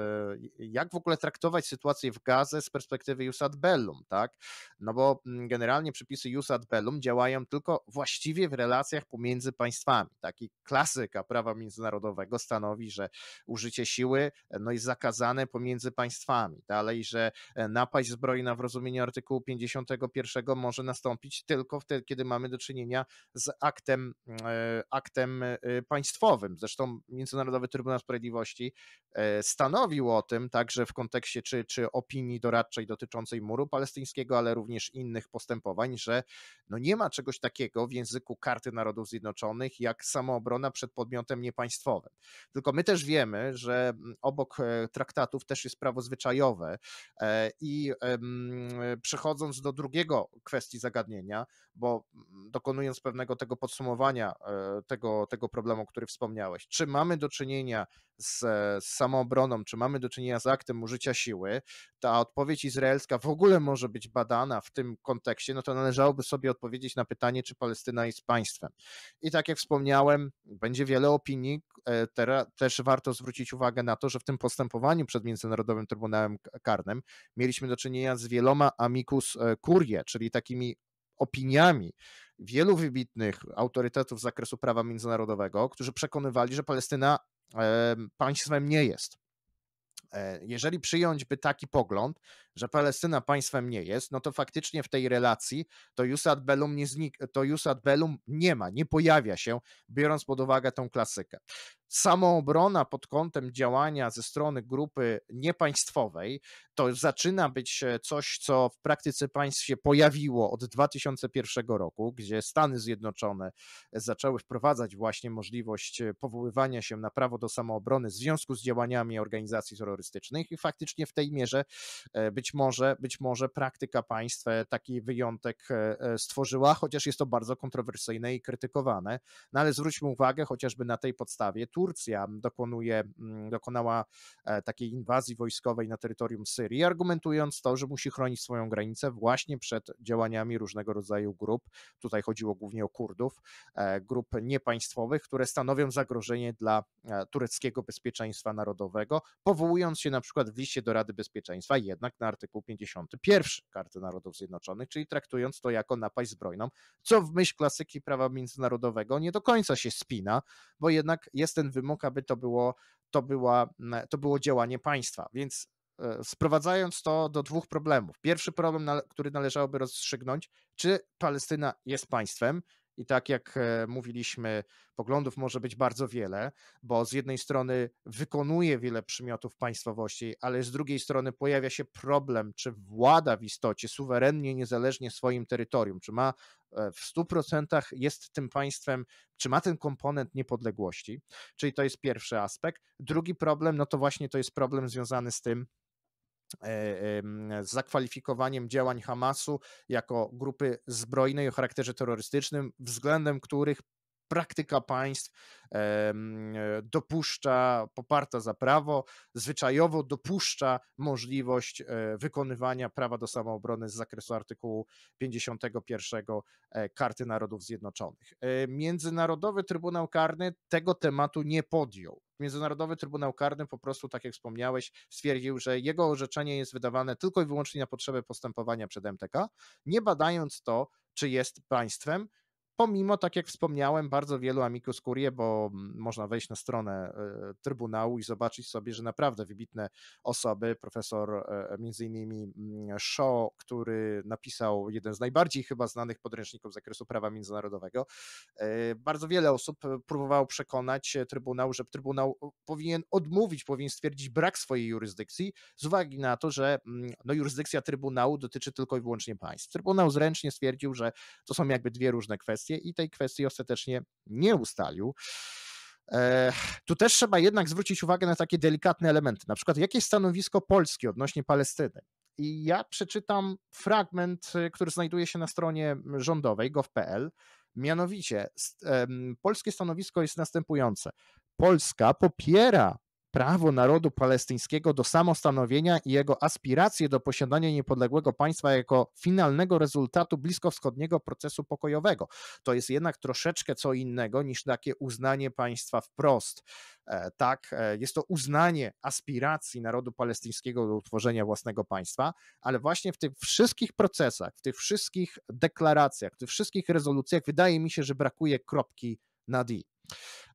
jak w ogóle traktować sytuację w Gazie z perspektywy Jus ad Bellum, tak, no bo mm, generalnie przepisy Jus ad Bellum działają tylko właściwie w relacjach pomiędzy państwami, taki klasyka prawa międzynarodowego stanowi, że użycie siły no jest zakazane pomiędzy państwami, tak? dalej, że e, napaść zbrojna w rozumieniu artykułu 51 może nastąpić tylko wtedy, kiedy mamy do czynienia z aktem, e, aktem e, państwowym. Zresztą Międzynarodowy Trybunał Sprawiedliwości stanowił o tym także w kontekście czy, czy opinii doradczej dotyczącej muru palestyńskiego, ale również innych postępowań, że no nie ma czegoś takiego w języku Karty Narodów Zjednoczonych jak samoobrona przed podmiotem niepaństwowym. Tylko my też wiemy, że obok traktatów też jest prawo zwyczajowe, E, I przechodząc do drugiego kwestii zagadnienia, bo mm, dokonując pewnego tego podsumowania e, tego, tego problemu, który wspomniałeś, czy mamy do czynienia z, e, z samoobroną, czy mamy do czynienia z aktem użycia siły, ta odpowiedź izraelska w ogóle może być badana w tym kontekście, no to należałoby sobie odpowiedzieć na pytanie, czy Palestyna jest państwem. I tak jak wspomniałem, będzie wiele opinii, E, też warto zwrócić uwagę na to, że w tym postępowaniu przed Międzynarodowym Trybunałem Karnym mieliśmy do czynienia z wieloma amicus e, curiae, czyli takimi opiniami wielu wybitnych autorytetów z zakresu prawa międzynarodowego, którzy przekonywali, że Palestyna państwem nie jest. E, jeżeli przyjąć by taki pogląd, że Palestyna państwem nie jest, no to faktycznie w tej relacji to jus ad bellum nie, znik, to jus ad bellum nie ma, nie pojawia się, biorąc pod uwagę tą klasykę. Samoobrona pod kątem działania ze strony grupy niepaństwowej to zaczyna być e, coś, co w praktyce państw się pojawiło od 2001 roku, gdzie Stany Zjednoczone zaczęły wprowadzać właśnie możliwość e, powoływania się na prawo do samoobrony w związku z działaniami organizacji terrorystycznych i faktycznie w tej mierze e, być być może, być może praktyka państw taki wyjątek e, e, stworzyła, chociaż jest to bardzo kontrowersyjne i krytykowane. No ale zwróćmy uwagę, chociażby na tej podstawie Turcja dokonuje, mm, dokonała e, takiej inwazji wojskowej na terytorium Syrii, argumentując to, że musi chronić swoją granicę właśnie przed działaniami różnego rodzaju grup. Tutaj chodziło głównie o Kurdów, grup niepaństwowych, które stanowią zagrożenie dla tureckiego bezpieczeństwa narodowego, powołując się na przykład w liście do Rady Bezpieczeństwa jednak na artykuł 51 Karty Narodów Zjednoczonych, czyli traktując to jako napaść zbrojną, co w myśl klasyki prawa międzynarodowego nie do końca się spina, bo jednak jest ten wymóg, aby to było, to była, to było działanie państwa. Więc e, sprowadzając to do dwóch problemów. Pierwszy problem, który należałoby rozstrzygnąć, czy Palestyna jest państwem, i tak jak e, mówiliśmy, poglądów może być bardzo wiele, bo z jednej strony wykonuje wiele przymiotów państwowości, ale z drugiej strony pojawia się problem, czy włada w istocie suwerennie, niezależnie swoim terytorium, czy ma e, w 100% jest tym państwem, czy ma ten komponent niepodległości. Czyli to jest pierwszy aspekt. Drugi problem, no to właśnie to jest problem związany z tym, E, z zakwalifikowaniem działań Hamasu jako grupy zbrojnej o charakterze terrorystycznym, względem których praktyka państw e, dopuszcza, poparta za prawo, zwyczajowo dopuszcza możliwość e, wykonywania prawa do samoobrony z zakresu artykułu 51 e, Karty Narodów Zjednoczonych. Międzynarodowy Trybunał Karny tego tematu nie podjął. Międzynarodowy Trybunał Karny po prostu, tak jak wspomniałeś, stwierdził, że jego orzeczenie jest wydawane tylko i wyłącznie na potrzeby postępowania przed MTK, nie badając to, czy jest państwem, pomimo, tak jak wspomniałem, bardzo wielu amicus curie, bo mm, można wejść na stronę e, Trybunału i zobaczyć sobie, że naprawdę wybitne osoby, profesor e, między innymi mm, Shaw, który napisał jeden z najbardziej chyba znanych podręczników z zakresu prawa międzynarodowego, e, bardzo wiele osób próbowało przekonać Trybunał, że Trybunał powinien odmówić, powinien stwierdzić brak swojej jurysdykcji z uwagi na to, że mm, no, jurysdykcja Trybunału dotyczy tylko i wyłącznie państw. Trybunał zręcznie stwierdził, że to są jakby dwie różne kwestie, kwestię i tej kwestii ostatecznie nie ustalił. Tu też trzeba jednak zwrócić uwagę na takie delikatne elementy, na przykład jakie jest stanowisko Polski odnośnie Palestyny. I ja przeczytam fragment, y, który znajduje się na stronie rządowej gov.pl. Mianowicie, polskie stanowisko jest następujące. Polska popiera prawo narodu palestyńskiego do samostanowienia i jego aspiracje do posiadania niepodległego państwa jako finalnego rezultatu bliskowschodniego procesu pokojowego. To jest jednak troszeczkę co innego niż takie uznanie państwa wprost. E, tak, e, jest to uznanie aspiracji narodu palestyńskiego do utworzenia własnego państwa, ale właśnie w tych wszystkich procesach, w tych wszystkich deklaracjach, w tych wszystkich rezolucjach wydaje mi się, że brakuje kropki na D.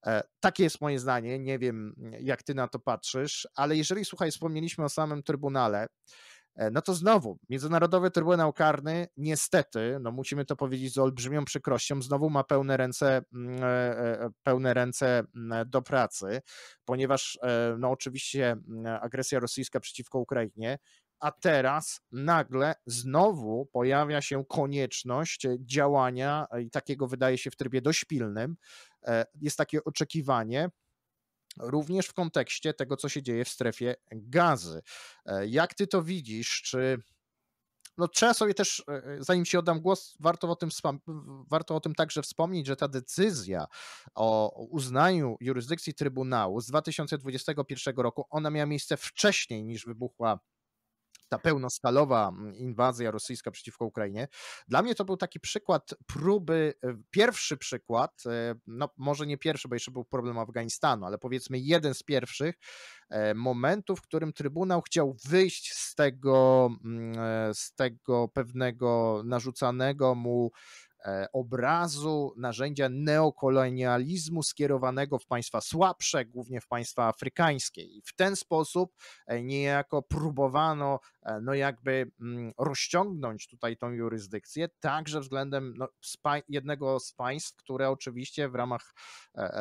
E, takie jest moje zdanie, nie wiem jak ty na to patrzysz, ale jeżeli słuchaj, wspomnieliśmy o samym Trybunale, e, no to znowu, Międzynarodowy Trybunał Karny niestety, no musimy to powiedzieć z olbrzymią przykrością, znowu ma pełne ręce, mm, e, pełne ręce mm, do pracy, ponieważ no oczywiście mm, agresja rosyjska przeciwko Ukrainie a teraz nagle znowu pojawia się konieczność działania i takiego wydaje się w trybie dośpilnym. E, jest takie oczekiwanie, również w kontekście tego, co się dzieje w strefie gazy. E, jak ty to widzisz? Czy no, trzeba sobie też, e, zanim ci oddam głos, warto o, tym, warto o tym także wspomnieć, że ta decyzja o uznaniu jurysdykcji Trybunału z 2021 roku, ona miała miejsce wcześniej niż wybuchła ta pełnoskalowa mm, inwazja rosyjska przeciwko Ukrainie, dla mnie to był taki przykład próby, e, pierwszy przykład, e, no może nie pierwszy, bo jeszcze był problem Afganistanu, ale powiedzmy jeden z pierwszych e, momentów, w którym Trybunał chciał wyjść z tego, mm, z tego pewnego narzucanego mu E, obrazu, narzędzia neokolonializmu skierowanego w państwa słabsze, głównie w państwa afrykańskie. I w ten sposób e, niejako próbowano, e, no jakby mm, rozciągnąć tutaj tą jurysdykcję, także względem no, jednego z państw, które oczywiście w ramach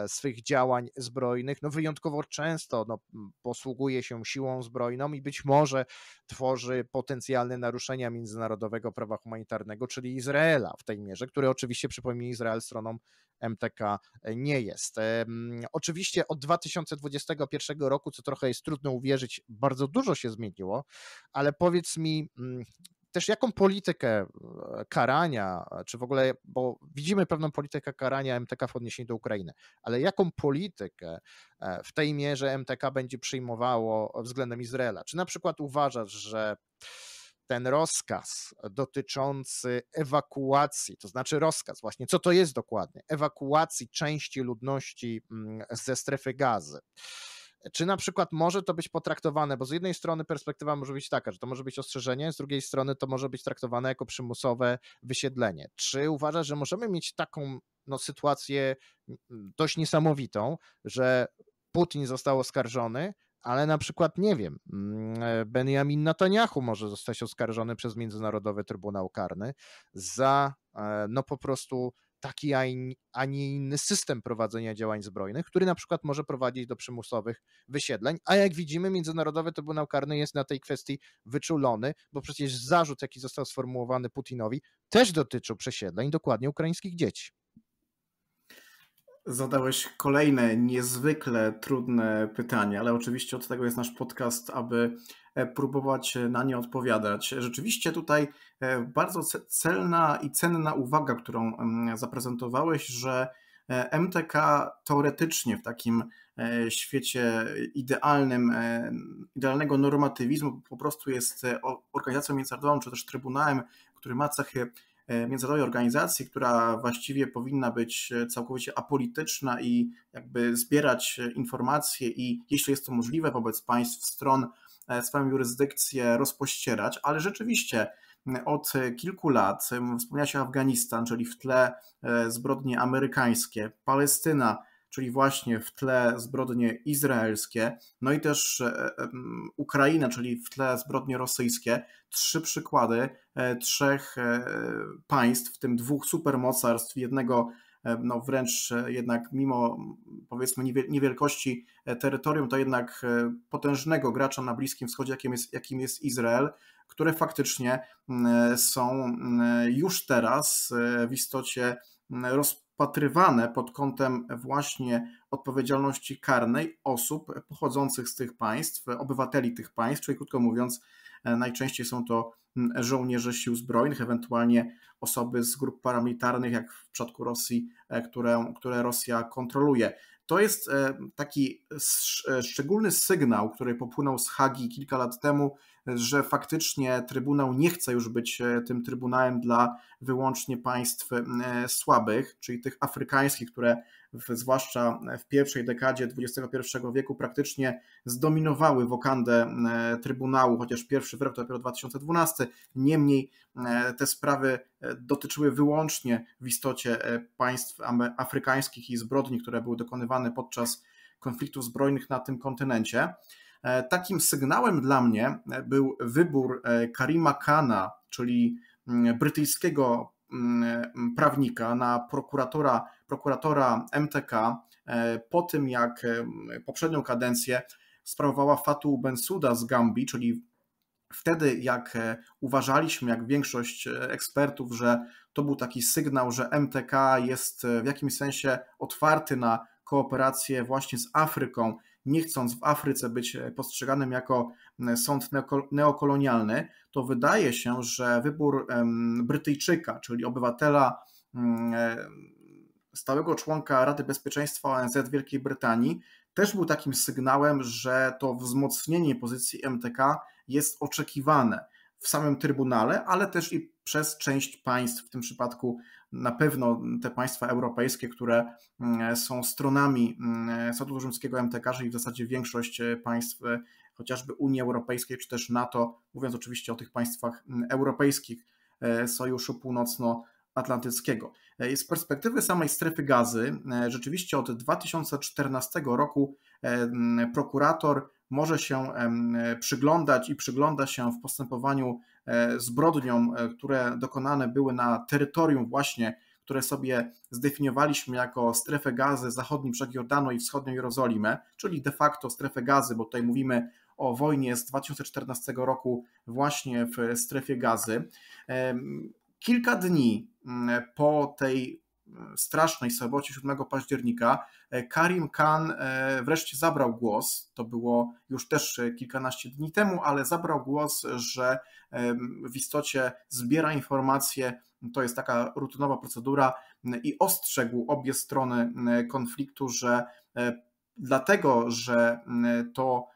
swych działań zbrojnych, no wyjątkowo często no, posługuje się siłą zbrojną i być może tworzy potencjalne naruszenia międzynarodowego prawa humanitarnego, czyli Izraela w tej mierze, który oczywiście, przypomnij, Izrael stroną MTK e, nie jest. Oczywiście od 2021 roku, co trochę jest trudno uwierzyć, bardzo dużo się zmieniło, ale powiedz mi, mm, też jaką politykę e, karania, czy w ogóle, bo widzimy pewną politykę karania MTK w odniesieniu do Ukrainy, ale jaką politykę e, w tej mierze MTK będzie przyjmowało względem Izraela? Czy na przykład uważasz, że ten rozkaz dotyczący ewakuacji, to znaczy rozkaz właśnie, co to jest dokładnie, ewakuacji części ludności mm, ze strefy gazy. Czy na przykład może to być potraktowane, bo z jednej strony perspektywa może być taka, że to może być ostrzeżenie, z drugiej strony to może być traktowane jako przymusowe wysiedlenie. Czy uważasz, że możemy mieć taką no, sytuację mm, dość niesamowitą, że Putin został oskarżony, ale na przykład, nie wiem, mm, e, Benjamin Netanyahu może zostać oskarżony przez Międzynarodowy Trybunał Karny za e, no po prostu taki, a nie inny system prowadzenia działań zbrojnych, który na przykład może prowadzić do przymusowych wysiedleń, a jak widzimy Międzynarodowy Trybunał Karny jest na tej kwestii wyczulony, bo przecież zarzut, jaki został sformułowany Putinowi, też dotyczył przesiedleń dokładnie ukraińskich dzieci. Zadałeś kolejne niezwykle trudne pytanie, ale oczywiście od tego jest nasz podcast, aby e, próbować e, na nie odpowiadać. Rzeczywiście tutaj e, bardzo celna i cenna uwaga, którą mm, zaprezentowałeś, że MTK teoretycznie w takim świecie idealnym, idealnego normatywizmu po prostu jest organizacją międzynarodową czy też trybunałem, który ma cechy E, międzynarodowej organizacji, która właściwie powinna być e, całkowicie apolityczna i jakby zbierać e, informacje i jeśli jest to możliwe wobec państw stron swoją jurysdykcję rozpościerać, ale rzeczywiście od kilku lat wspomniał się Afganistan, czyli w tle zbrodnie amerykańskie, Palestyna, czyli właśnie w tle zbrodnie izraelskie, no i też e, e, Ukrainę, czyli w tle zbrodnie rosyjskie, trzy przykłady e, trzech państw, w tym dwóch supermocarstw, jednego no wręcz jednak mimo powiedzmy niewielkości terytorium, to jednak potężnego gracza na Bliskim Wschodzie, jakim jest, jakim jest Izrael, które faktycznie są już teraz w istocie roz, rozpatrywane pod kątem właśnie odpowiedzialności karnej osób pochodzących z tych państw, obywateli tych państw, czyli krótko mówiąc, e, najczęściej są to mm, żołnierze sił zbrojnych, ewentualnie osoby z grup paramilitarnych, jak w przypadku Rosji, e, które, które Rosja kontroluje. To jest e, taki szczególny sygnał, który popłynął z Hagi kilka lat temu, że faktycznie Trybunał nie chce już być e, tym Trybunałem dla wyłącznie państw e, słabych, czyli tych afrykańskich, które w, zwłaszcza w pierwszej dekadzie XXI wieku praktycznie zdominowały wokandę e, Trybunału, chociaż pierwszy wyrok to dopiero 2012. Niemniej te sprawy dotyczyły wyłącznie w istocie państw afrykańskich i zbrodni, które były dokonywane podczas konfliktów zbrojnych na tym kontynencie. E, takim sygnałem dla mnie e, był wybór e, Karima Kana, czyli mm, brytyjskiego mm, mm, prawnika na prokuratora, prokuratora MTK po tym, jak poprzednią kadencję sprawowała Fatu Bensuda z Gambii, czyli wtedy, jak uważaliśmy, jak większość ekspertów, że to był taki sygnał, że MTK jest w jakimś sensie otwarty na kooperację właśnie z Afryką nie chcąc w Afryce być e, postrzeganym jako sąd neokolonialny, to wydaje się, że wybór Brytyjczyka, czyli obywatela e, stałego członka Rady Bezpieczeństwa ONZ Wielkiej Brytanii, też był takim sygnałem, że to wzmocnienie pozycji MTK jest oczekiwane w samym Trybunale, ale też i przez część państw, w tym przypadku na pewno te państwa europejskie, które mm, są stronami mm, Statutu Rzymskiego MTK, czyli w zasadzie większość e, państw e, chociażby Unii Europejskiej czy też NATO, mówiąc oczywiście o tych państwach mm, europejskich e, Sojuszu Północnoatlantyckiego. Z perspektywy samej strefy gazy, rzeczywiście od 2014 roku prokurator może się e, przyglądać i przygląda się w postępowaniu e, zbrodniom, e, które dokonane były na terytorium właśnie, które sobie zdefiniowaliśmy jako strefę gazy, zachodni brzeg Jordanu i wschodnią Jerozolimę, czyli de facto strefę gazy, bo tutaj mówimy o wojnie z 2014 roku właśnie w strefie gazy. Kilka dni mm, po tej E, strasznej sobocie 7 października e, Karim Khan e, wreszcie zabrał głos. To było już też kilkanaście dni temu, ale zabrał głos, że w istocie zbiera informacje. To jest taka rutynowa procedura i ostrzegł obie strony konfliktu, że dlatego, że to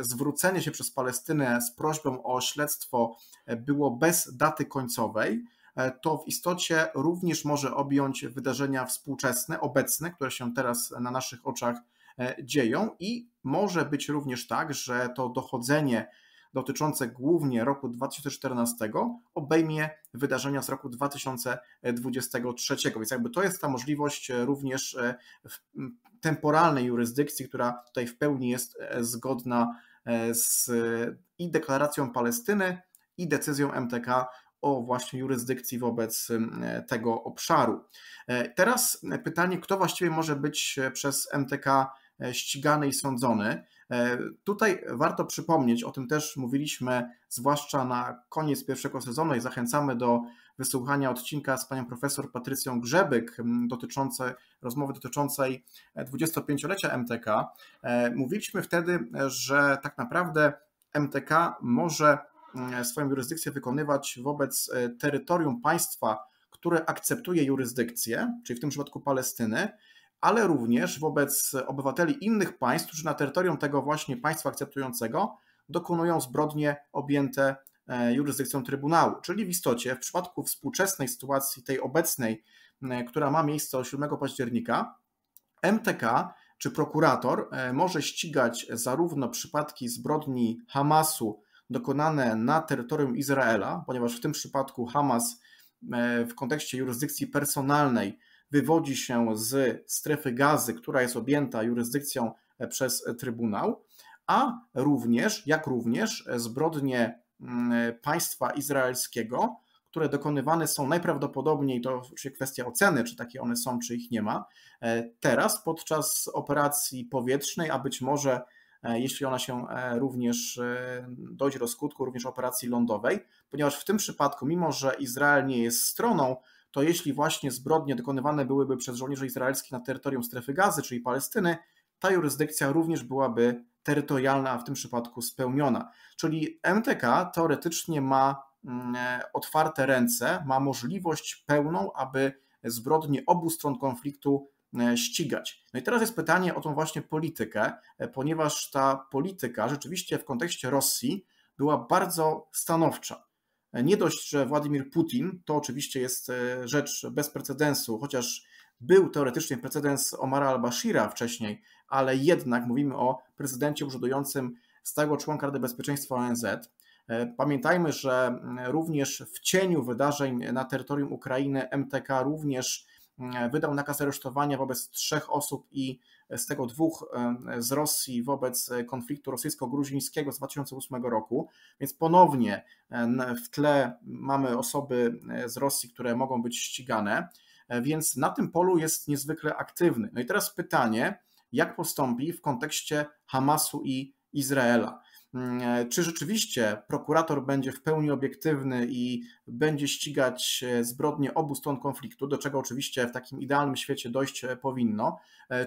zwrócenie się przez Palestynę z prośbą o śledztwo było bez daty końcowej, E, to w istocie również może objąć wydarzenia współczesne, obecne, które się teraz na naszych oczach e, dzieją i może być również tak, że to dochodzenie dotyczące głównie roku 2014 obejmie wydarzenia z roku 2023. Więc jakby to jest ta możliwość e, również temporalnej jurysdykcji, która tutaj w pełni jest zgodna z i deklaracją Palestyny, i decyzją MTK o właśnie jurysdykcji wobec y, tego obszaru. E, teraz pytanie, kto właściwie może być e, przez MTK e, ścigany i sądzony. Tutaj warto przypomnieć, o tym też mówiliśmy, zwłaszcza na koniec pierwszego sezonu i zachęcamy do wysłuchania odcinka z panią profesor Patrycją Grzebyk dotyczącej rozmowy dotyczącej 25-lecia MTK. Mówiliśmy wtedy, że tak naprawdę MTK może E, swoją jurysdykcję wykonywać wobec e, terytorium państwa, które akceptuje jurysdykcję, czyli w tym przypadku Palestyny, ale również wobec obywateli innych państw, którzy na terytorium tego właśnie państwa akceptującego dokonują zbrodnie objęte e, jurysdykcją Trybunału. Czyli w istocie w przypadku współczesnej sytuacji, tej obecnej, która ma miejsce od 7 października, MTK czy prokurator może ścigać zarówno przypadki zbrodni Hamasu dokonane na terytorium Izraela, ponieważ w tym przypadku Hamas e, w kontekście jurysdykcji personalnej wywodzi się z strefy gazy, która jest objęta jurysdykcją e, przez e, Trybunał, a również, jak również zbrodnie mm, państwa izraelskiego, które dokonywane są najprawdopodobniej, to czy kwestia oceny, czy takie one są, czy ich nie ma, teraz podczas operacji powietrznej, a być może E, jeśli ona się e, również e, dojdzie do skutku, również operacji lądowej, ponieważ w tym przypadku, mimo że Izrael nie jest stroną, to jeśli właśnie zbrodnie dokonywane byłyby przez żołnierzy izraelskich na terytorium strefy gazy, czyli Palestyny, ta jurysdykcja również byłaby terytorialna, a w tym przypadku spełniona. Czyli MTK teoretycznie ma mm, otwarte ręce, ma możliwość pełną, aby zbrodnie obu stron konfliktu E, ścigać. No i teraz jest pytanie o tą właśnie politykę, e, ponieważ ta polityka rzeczywiście w kontekście Rosji była bardzo stanowcza. E, nie dość, że Władimir Putin to oczywiście jest rzecz bez precedensu, chociaż był teoretycznie precedens Omara al-Bashira wcześniej, ale jednak mówimy o prezydencie urzędującym stałego członka Rady Bezpieczeństwa ONZ. Pamiętajmy, że mm, również w cieniu wydarzeń na terytorium Ukrainy MTK również E, wydał nakaz aresztowania wobec trzech osób i z tego dwóch e, z Rosji wobec konfliktu rosyjsko-gruzińskiego z 2008 roku. Więc ponownie e, w tle mamy osoby z Rosji, które mogą być ścigane, więc na tym polu jest niezwykle aktywny. No i teraz pytanie, jak postąpi w kontekście Hamasu i Izraela? Mm, e, czy rzeczywiście prokurator będzie w pełni obiektywny i będzie ścigać e, zbrodnie obu stron konfliktu, do czego oczywiście w takim idealnym świecie dojść e, powinno,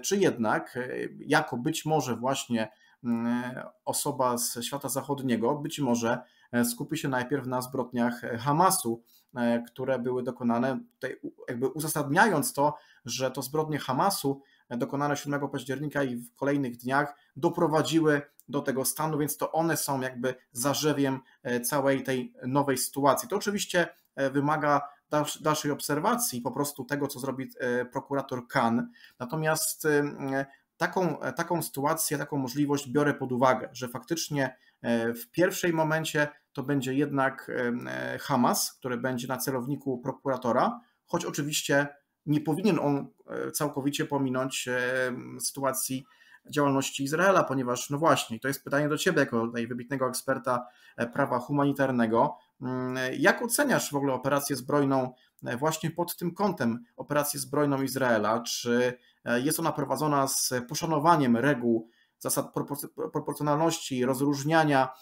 czy jednak jako być może właśnie mm, osoba z świata zachodniego, być może skupi się najpierw na zbrodniach Hamasu, które były dokonane, tutaj jakby uzasadniając to, że to zbrodnie Hamasu dokonane 7 października i w kolejnych dniach doprowadziły do tego stanu, więc to one są jakby zarzewiem e, całej tej nowej sytuacji. To oczywiście e, wymaga dalszej obserwacji po prostu tego, co zrobi e, prokurator Kan. Natomiast taką, taką sytuację, taką możliwość biorę pod uwagę, że faktycznie w pierwszej momencie to będzie jednak Hamas, który będzie na celowniku prokuratora, choć oczywiście nie powinien on całkowicie pominąć sytuacji działalności Izraela, ponieważ, no właśnie, to jest pytanie do Ciebie, jako najwybitnego eksperta e, prawa humanitarnego. Mm, jak oceniasz w ogóle operację zbrojną e, właśnie pod tym kątem, operację zbrojną Izraela? Czy e, jest ona prowadzona z poszanowaniem reguł, zasad proporcjonalności, rozróżniania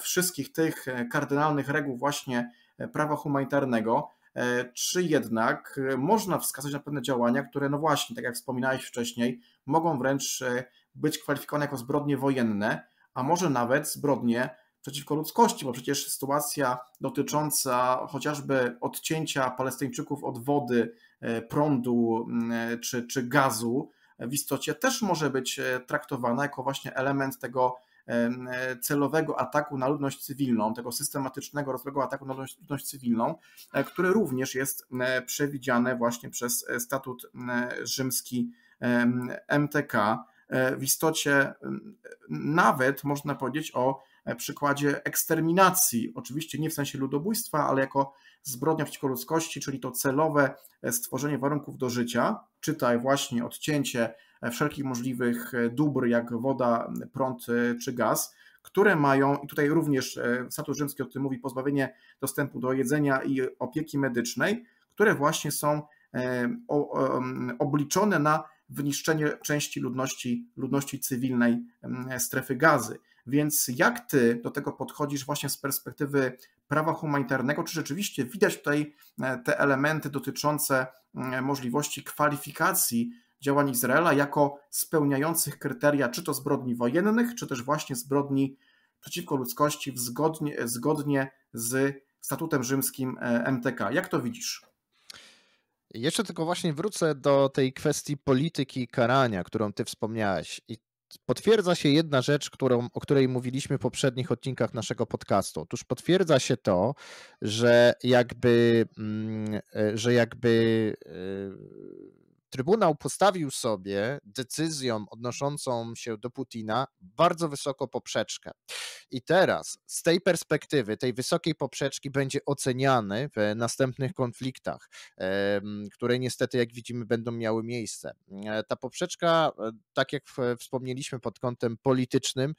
wszystkich tych kardynalnych reguł właśnie prawa humanitarnego? E, czy jednak e, można wskazać na pewne działania, które, no właśnie, tak jak wspominałeś wcześniej, mogą wręcz e, być kwalifikowane jako zbrodnie wojenne, a może nawet zbrodnie przeciwko ludzkości, bo przecież sytuacja dotycząca chociażby odcięcia Palestyńczyków od wody, prądu czy, czy gazu w istocie też może być traktowana jako właśnie element tego celowego ataku na ludność cywilną, tego systematycznego, rozległego ataku na ludność cywilną, e, który również jest przewidziane właśnie przez e, statut rzymski MTK. E, w istocie nawet można powiedzieć o przykładzie eksterminacji, oczywiście nie w sensie ludobójstwa, ale jako zbrodnia przeciwko ludzkości, czyli to celowe stworzenie warunków do życia, czytaj właśnie odcięcie E, wszelkich możliwych e, dóbr, jak woda, prąd e, czy gaz, które mają, i tutaj również status rzymski o tym mówi, pozbawienie dostępu do jedzenia i opieki medycznej, które właśnie są obliczone na wyniszczenie części ludności, ludności cywilnej strefy gazy. Więc jak ty do tego podchodzisz właśnie z perspektywy prawa humanitarnego? Czy rzeczywiście widać tutaj te elementy dotyczące możliwości kwalifikacji działań Izraela jako spełniających kryteria czy to zbrodni wojennych, czy też właśnie zbrodni przeciwko ludzkości zgodnie, zgodnie z statutem rzymskim e, MTK. Jak to widzisz? Jeszcze tylko właśnie wrócę do tej kwestii polityki karania, którą ty wspomniałeś. I potwierdza się jedna rzecz, którą, o której mówiliśmy w poprzednich odcinkach naszego podcastu. Otóż potwierdza się to, że jakby, mm, e, że jakby e, Trybunał postawił sobie decyzją odnoszącą się do Putina bardzo wysoko poprzeczkę. I teraz z tej perspektywy, tej wysokiej poprzeczki będzie oceniany w następnych konfliktach, które niestety, jak widzimy, będą miały miejsce. E, ta poprzeczka, e, tak jak wspomnieliśmy pod kątem politycznym,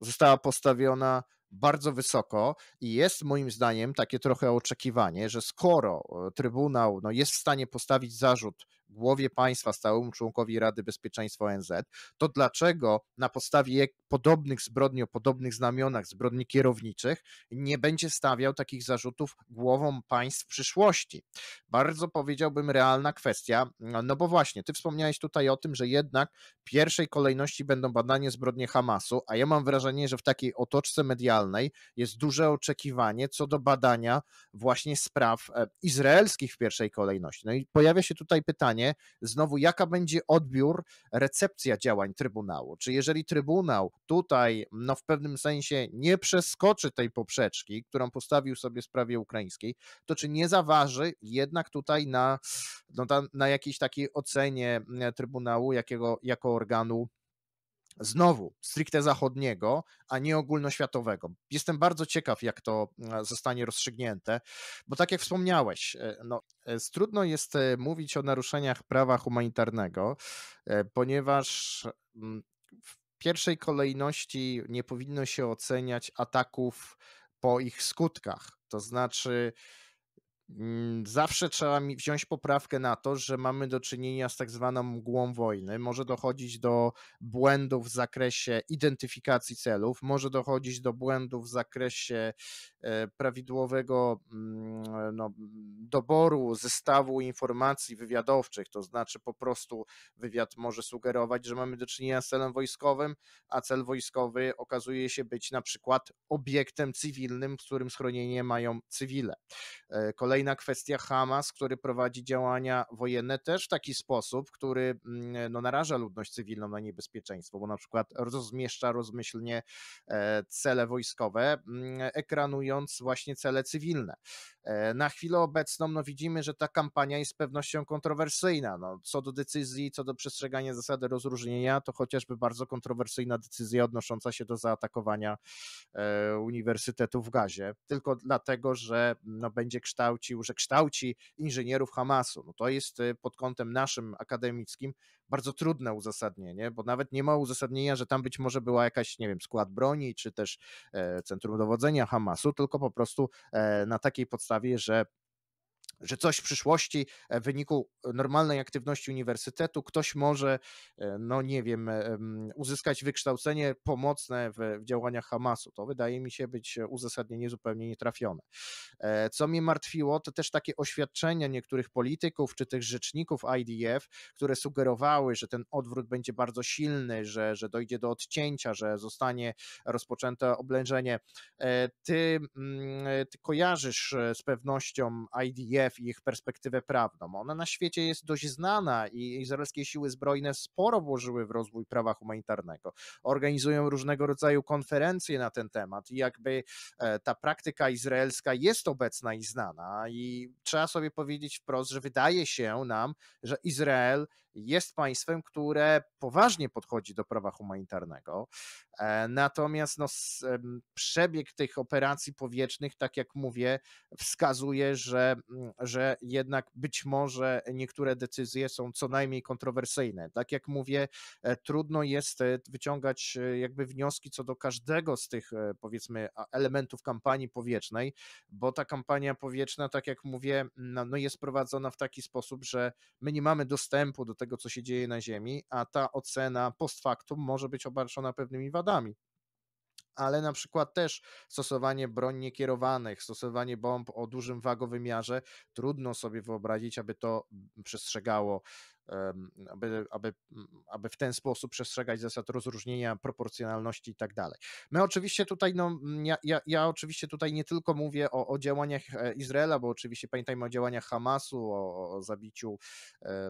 została postawiona bardzo wysoko i jest moim zdaniem takie trochę oczekiwanie, że skoro e, Trybunał no, jest w stanie postawić zarzut głowie państwa, stałemu członkowi Rady Bezpieczeństwa ONZ, to dlaczego na podstawie podobnych zbrodni o podobnych znamionach, zbrodni kierowniczych, nie będzie stawiał takich zarzutów głowom państw w przyszłości? Bardzo powiedziałbym realna kwestia, e, no bo właśnie, ty wspomniałeś tutaj o tym, że jednak w pierwszej kolejności będą badanie zbrodnie Hamasu, a ja mam wrażenie, że w takiej otoczce medialnej, globalnej jest duże oczekiwanie co do badania właśnie spraw e, izraelskich w pierwszej kolejności. No i pojawia się tutaj pytanie znowu, jaka będzie odbiór, recepcja działań Trybunału? Czy jeżeli Trybunał tutaj no w pewnym sensie nie przeskoczy tej poprzeczki, którą postawił sobie w sprawie ukraińskiej, to czy nie zaważy jednak tutaj na, no, na jakiejś takiej ocenie e, Trybunału jakiego, jako organu znowu stricte zachodniego, a nie ogólnoświatowego. Jestem bardzo ciekaw, jak to e, zostanie rozstrzygnięte, bo tak jak wspomniałeś, e, no, e, trudno jest mówić o naruszeniach prawa humanitarnego, ponieważ mm, w pierwszej kolejności nie powinno się oceniać ataków po ich skutkach. To znaczy, Mm, zawsze trzeba wziąć poprawkę na to, że mamy do czynienia z tak zwaną mgłą wojny. Może dochodzić do błędów w zakresie identyfikacji celów, może dochodzić do błędów w zakresie e, prawidłowego mm, e, no, doboru zestawu informacji wywiadowczych. To znaczy, po prostu wywiad może sugerować, że mamy do czynienia z celem wojskowym, a cel wojskowy okazuje się być na przykład obiektem cywilnym, w którym schronienie mają cywile. E, Kolejne Kolejna kwestia Hamas, który prowadzi działania wojenne też w taki sposób, który mm, no, naraża ludność cywilną na niebezpieczeństwo, bo na przykład rozmieszcza rozmyślnie e, cele wojskowe, mm, ekranując właśnie cele cywilne. E, na chwilę obecną no, widzimy, że ta kampania jest z pewnością kontrowersyjna. No, co do decyzji, co do przestrzegania zasady rozróżnienia, to chociażby bardzo kontrowersyjna decyzja odnosząca się do zaatakowania e, Uniwersytetu w Gazie, tylko dlatego, że no, będzie kształcić kształcił, że kształci inżynierów Hamasu. No to jest y, pod kątem naszym akademickim bardzo trudne uzasadnienie, bo nawet nie ma uzasadnienia, że tam być może była jakaś, nie wiem, skład broni, czy też e, centrum dowodzenia Hamasu, tylko po prostu e, na takiej podstawie, że że coś w przyszłości e, w wyniku e, normalnej aktywności uniwersytetu ktoś może, e, no nie wiem, uzyskać wykształcenie pomocne w, w działaniach Hamasu. To wydaje mi się być uzasadnienie zupełnie nietrafione. Co mnie martwiło, to też takie oświadczenia niektórych polityków czy tych rzeczników IDF, które sugerowały, że ten odwrót będzie bardzo silny, że, że dojdzie do odcięcia, że zostanie rozpoczęte oblężenie. Ty, mm, ty kojarzysz z pewnością IDF, i ich perspektywę prawną. Ona na świecie jest dość znana i izraelskie siły zbrojne sporo włożyły w rozwój prawa humanitarnego. Organizują różnego rodzaju konferencje na ten temat i jakby e, ta praktyka izraelska jest obecna i znana i trzeba sobie powiedzieć wprost, że wydaje się nam, że Izrael jest państwem, które poważnie podchodzi do prawa humanitarnego. E, natomiast no, przebieg tych operacji powietrznych, tak jak mówię, wskazuje, że, mm, że jednak być może niektóre decyzje są co najmniej kontrowersyjne. Tak jak mówię, e, trudno jest e, wyciągać jakby wnioski co do każdego z tych powiedzmy elementów kampanii powietrznej, bo ta kampania powietrzna, tak jak mówię, no, no jest prowadzona w taki sposób, że my nie mamy dostępu do tego, tego, co się dzieje na Ziemi, a ta ocena post factum może być obarczona pewnymi wadami ale na przykład też stosowanie broni niekierowanych, stosowanie bomb o dużym wagowymiarze, trudno sobie wyobrazić, aby to mm, przestrzegało aby, aby, aby w ten sposób przestrzegać zasad rozróżnienia, proporcjonalności i tak dalej. My oczywiście tutaj, no, ja, ja, ja oczywiście tutaj nie tylko mówię o, o działaniach e, Izraela, bo oczywiście pamiętajmy o działaniach Hamasu, o, o zabiciu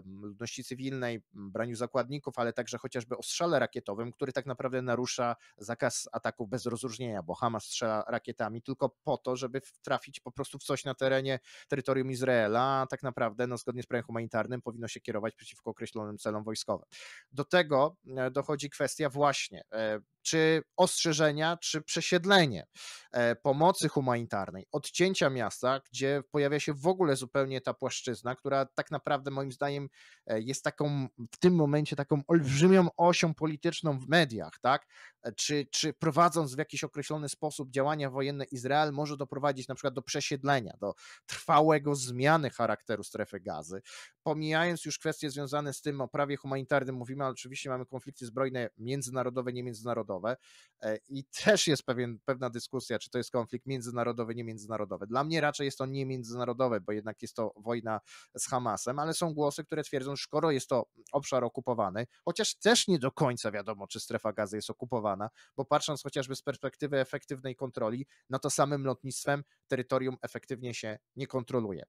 ludności cywilnej, braniu zakładników, ale także chociażby o strzale rakietowym, który tak naprawdę narusza zakaz ataków bez rozróżnienia, bo Hamas strzela rakietami tylko po to, żeby trafić po prostu w coś na terenie terytorium Izraela, a tak naprawdę no, zgodnie z prawem humanitarnym powinno się kierować przeciwko określonym celom wojskowym. Do tego e, dochodzi kwestia właśnie e, czy ostrzeżenia, czy przesiedlenie e, pomocy humanitarnej, odcięcia miasta, gdzie pojawia się w ogóle zupełnie ta płaszczyzna, która tak naprawdę moim zdaniem jest taką w tym momencie taką olbrzymią osią polityczną w mediach, tak? E, czy, czy prowadząc w jakiś określony sposób działania wojenne Izrael może doprowadzić na przykład do przesiedlenia, do trwałego zmiany charakteru strefy gazy. Pomijając już kwestie związane z tym, o prawie humanitarnym mówimy, ale oczywiście mamy konflikty zbrojne międzynarodowe, niemiędzynarodowe e, i też jest pewien, pewna dyskusja, czy to jest konflikt międzynarodowy, niemiędzynarodowy. Dla mnie raczej jest to międzynarodowe, bo jednak jest to wojna z Hamasem, ale są głosy, które twierdzą, że skoro jest to obszar okupowany, chociaż też nie do końca wiadomo, czy strefa gazy jest okupowana, bo patrząc chociażby z perspektywy efektywnej kontroli, no to samym lotnictwem terytorium efektywnie się nie kontroluje.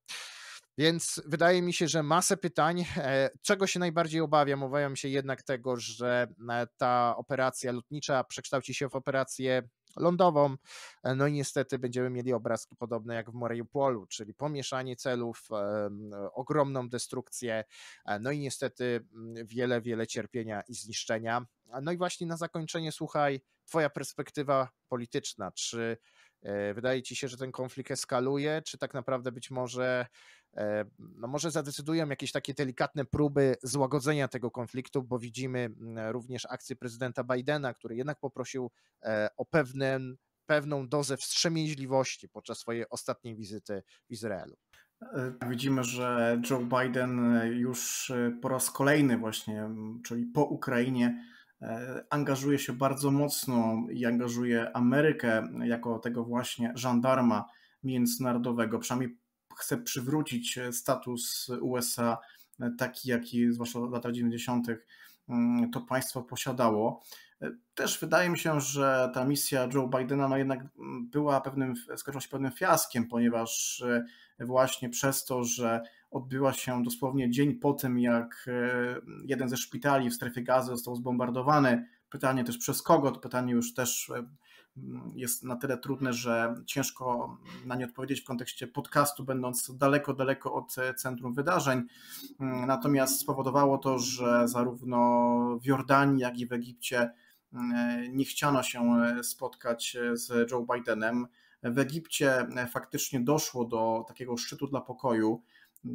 Więc wydaje mi się, że masę pytań. E, czego się najbardziej obawiam? Obawiam się jednak tego, że e, ta operacja lotnicza przekształci się w operację lądową. E, no i niestety będziemy mieli obrazki podobne jak w Mariupolu, czyli pomieszanie celów, ogromną destrukcję, no i niestety mm, wiele, wiele cierpienia i zniszczenia. No i właśnie na zakończenie, słuchaj, Twoja perspektywa polityczna. Czy E, wydaje ci się, że ten konflikt eskaluje, czy tak naprawdę być może, e, no może zadecydują jakieś takie delikatne próby złagodzenia tego konfliktu, bo widzimy również akcję prezydenta Bidena, który jednak poprosił e, o pewne, pewną dozę wstrzemięźliwości podczas swojej ostatniej wizyty w Izraelu. Widzimy, że Joe Biden już po raz kolejny właśnie, czyli po Ukrainie, E, angażuje się bardzo mocno i angażuje Amerykę jako tego właśnie żandarma międzynarodowego, przynajmniej chce przywrócić e, status USA e, taki, jaki zwłaszcza w latach 90. Mm, to państwo posiadało. Też wydaje mi się, że ta misja Joe Bidena no jednak mm, była pewnym, skończyła się pewnym fiaskiem, ponieważ właśnie przez to, że odbyła się dosłownie dzień po tym, jak e, jeden ze szpitali w strefie gazy został zbombardowany. Pytanie też przez kogo, to pytanie już też e, mm, jest na tyle trudne, że ciężko na nie odpowiedzieć w kontekście podcastu, będąc daleko, daleko od e, centrum wydarzeń. Mm, natomiast spowodowało to, że zarówno w Jordanii, jak i w Egipcie mm, nie chciano się spotkać z Joe Bidenem. W Egipcie faktycznie doszło do takiego szczytu dla pokoju.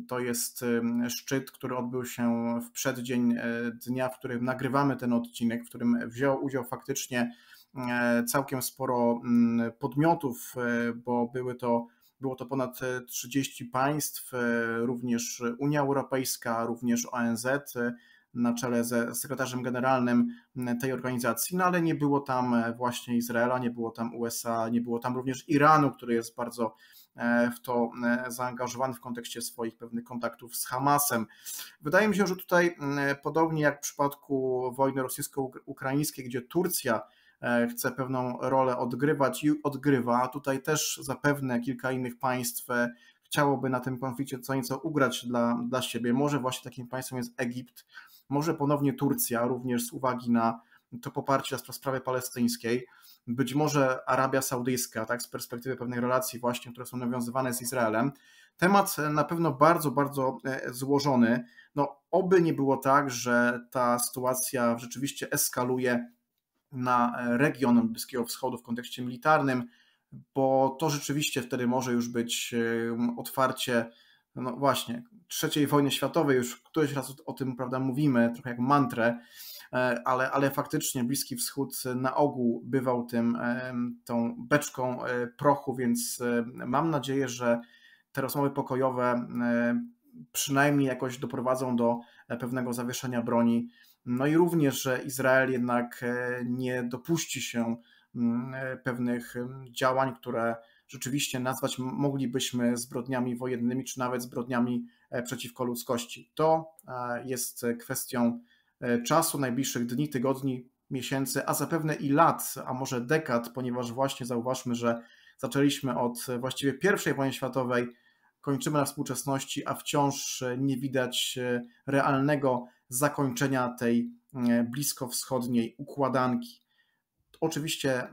To jest szczyt, który odbył się w przeddzień e, dnia, w którym nagrywamy ten odcinek, w którym wziął udział faktycznie e, całkiem sporo mm, podmiotów, e, bo były to było to ponad 30 państw, również Unia Europejska, również ONZ na czele ze sekretarzem generalnym tej organizacji, no ale nie było tam właśnie Izraela, nie było tam USA, nie było tam również Iranu, który jest bardzo E, w to e, zaangażowany w kontekście swoich pewnych kontaktów z Hamasem. Wydaje mi się, że tutaj podobnie jak w przypadku wojny rosyjsko-ukraińskiej, gdzie Turcja e, chce pewną rolę odgrywać i odgrywa, tutaj też zapewne kilka innych państw chciałoby na tym konflikcie co nieco ugrać dla, dla siebie. Może właśnie takim państwem jest Egipt, może ponownie Turcja, również z uwagi na to poparcie dla sprawy palestyńskiej. Być może Arabia Saudyjska, tak, z perspektywy pewnej relacji właśnie, które są nawiązywane z Izraelem. Temat e, na pewno bardzo, bardzo e, złożony. No, oby nie było tak, że ta sytuacja rzeczywiście eskaluje na e, region Bliskiego Wschodu w kontekście militarnym, bo to rzeczywiście wtedy może już być otwarcie, no właśnie, trzeciej wojny światowej, już któryś raz o, tym, prawda, mówimy, trochę jak mantrę, E, ale, ale faktycznie Bliski Wschód na ogół bywał tym, e, tą beczką e, prochu, więc mam nadzieję, że te rozmowy pokojowe przynajmniej jakoś doprowadzą do pewnego zawieszenia broni. No i również, że Izrael jednak nie dopuści się pewnych działań, które rzeczywiście nazwać moglibyśmy zbrodniami wojennymi, czy nawet zbrodniami przeciwko ludzkości. To jest kwestią E, czasu, najbliższych dni, tygodni, miesięcy, a zapewne i lat, a może dekad, ponieważ właśnie zauważmy, że zaczęliśmy od właściwie pierwszej wojny światowej, kończymy na współczesności, a wciąż nie widać e, realnego zakończenia tej e, bliskowschodniej układanki. Oczywiście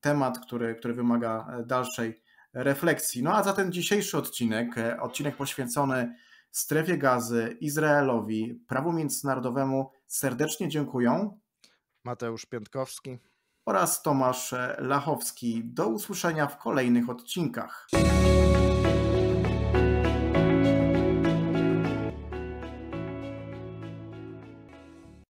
temat, który, który wymaga dalszej refleksji. No a zatem dzisiejszy odcinek, odcinek poświęcony Strefie Gazy, Izraelowi, prawu międzynarodowemu serdecznie dziękują. Mateusz Piątkowski oraz Tomasz Lachowski. Do usłyszenia w kolejnych odcinkach.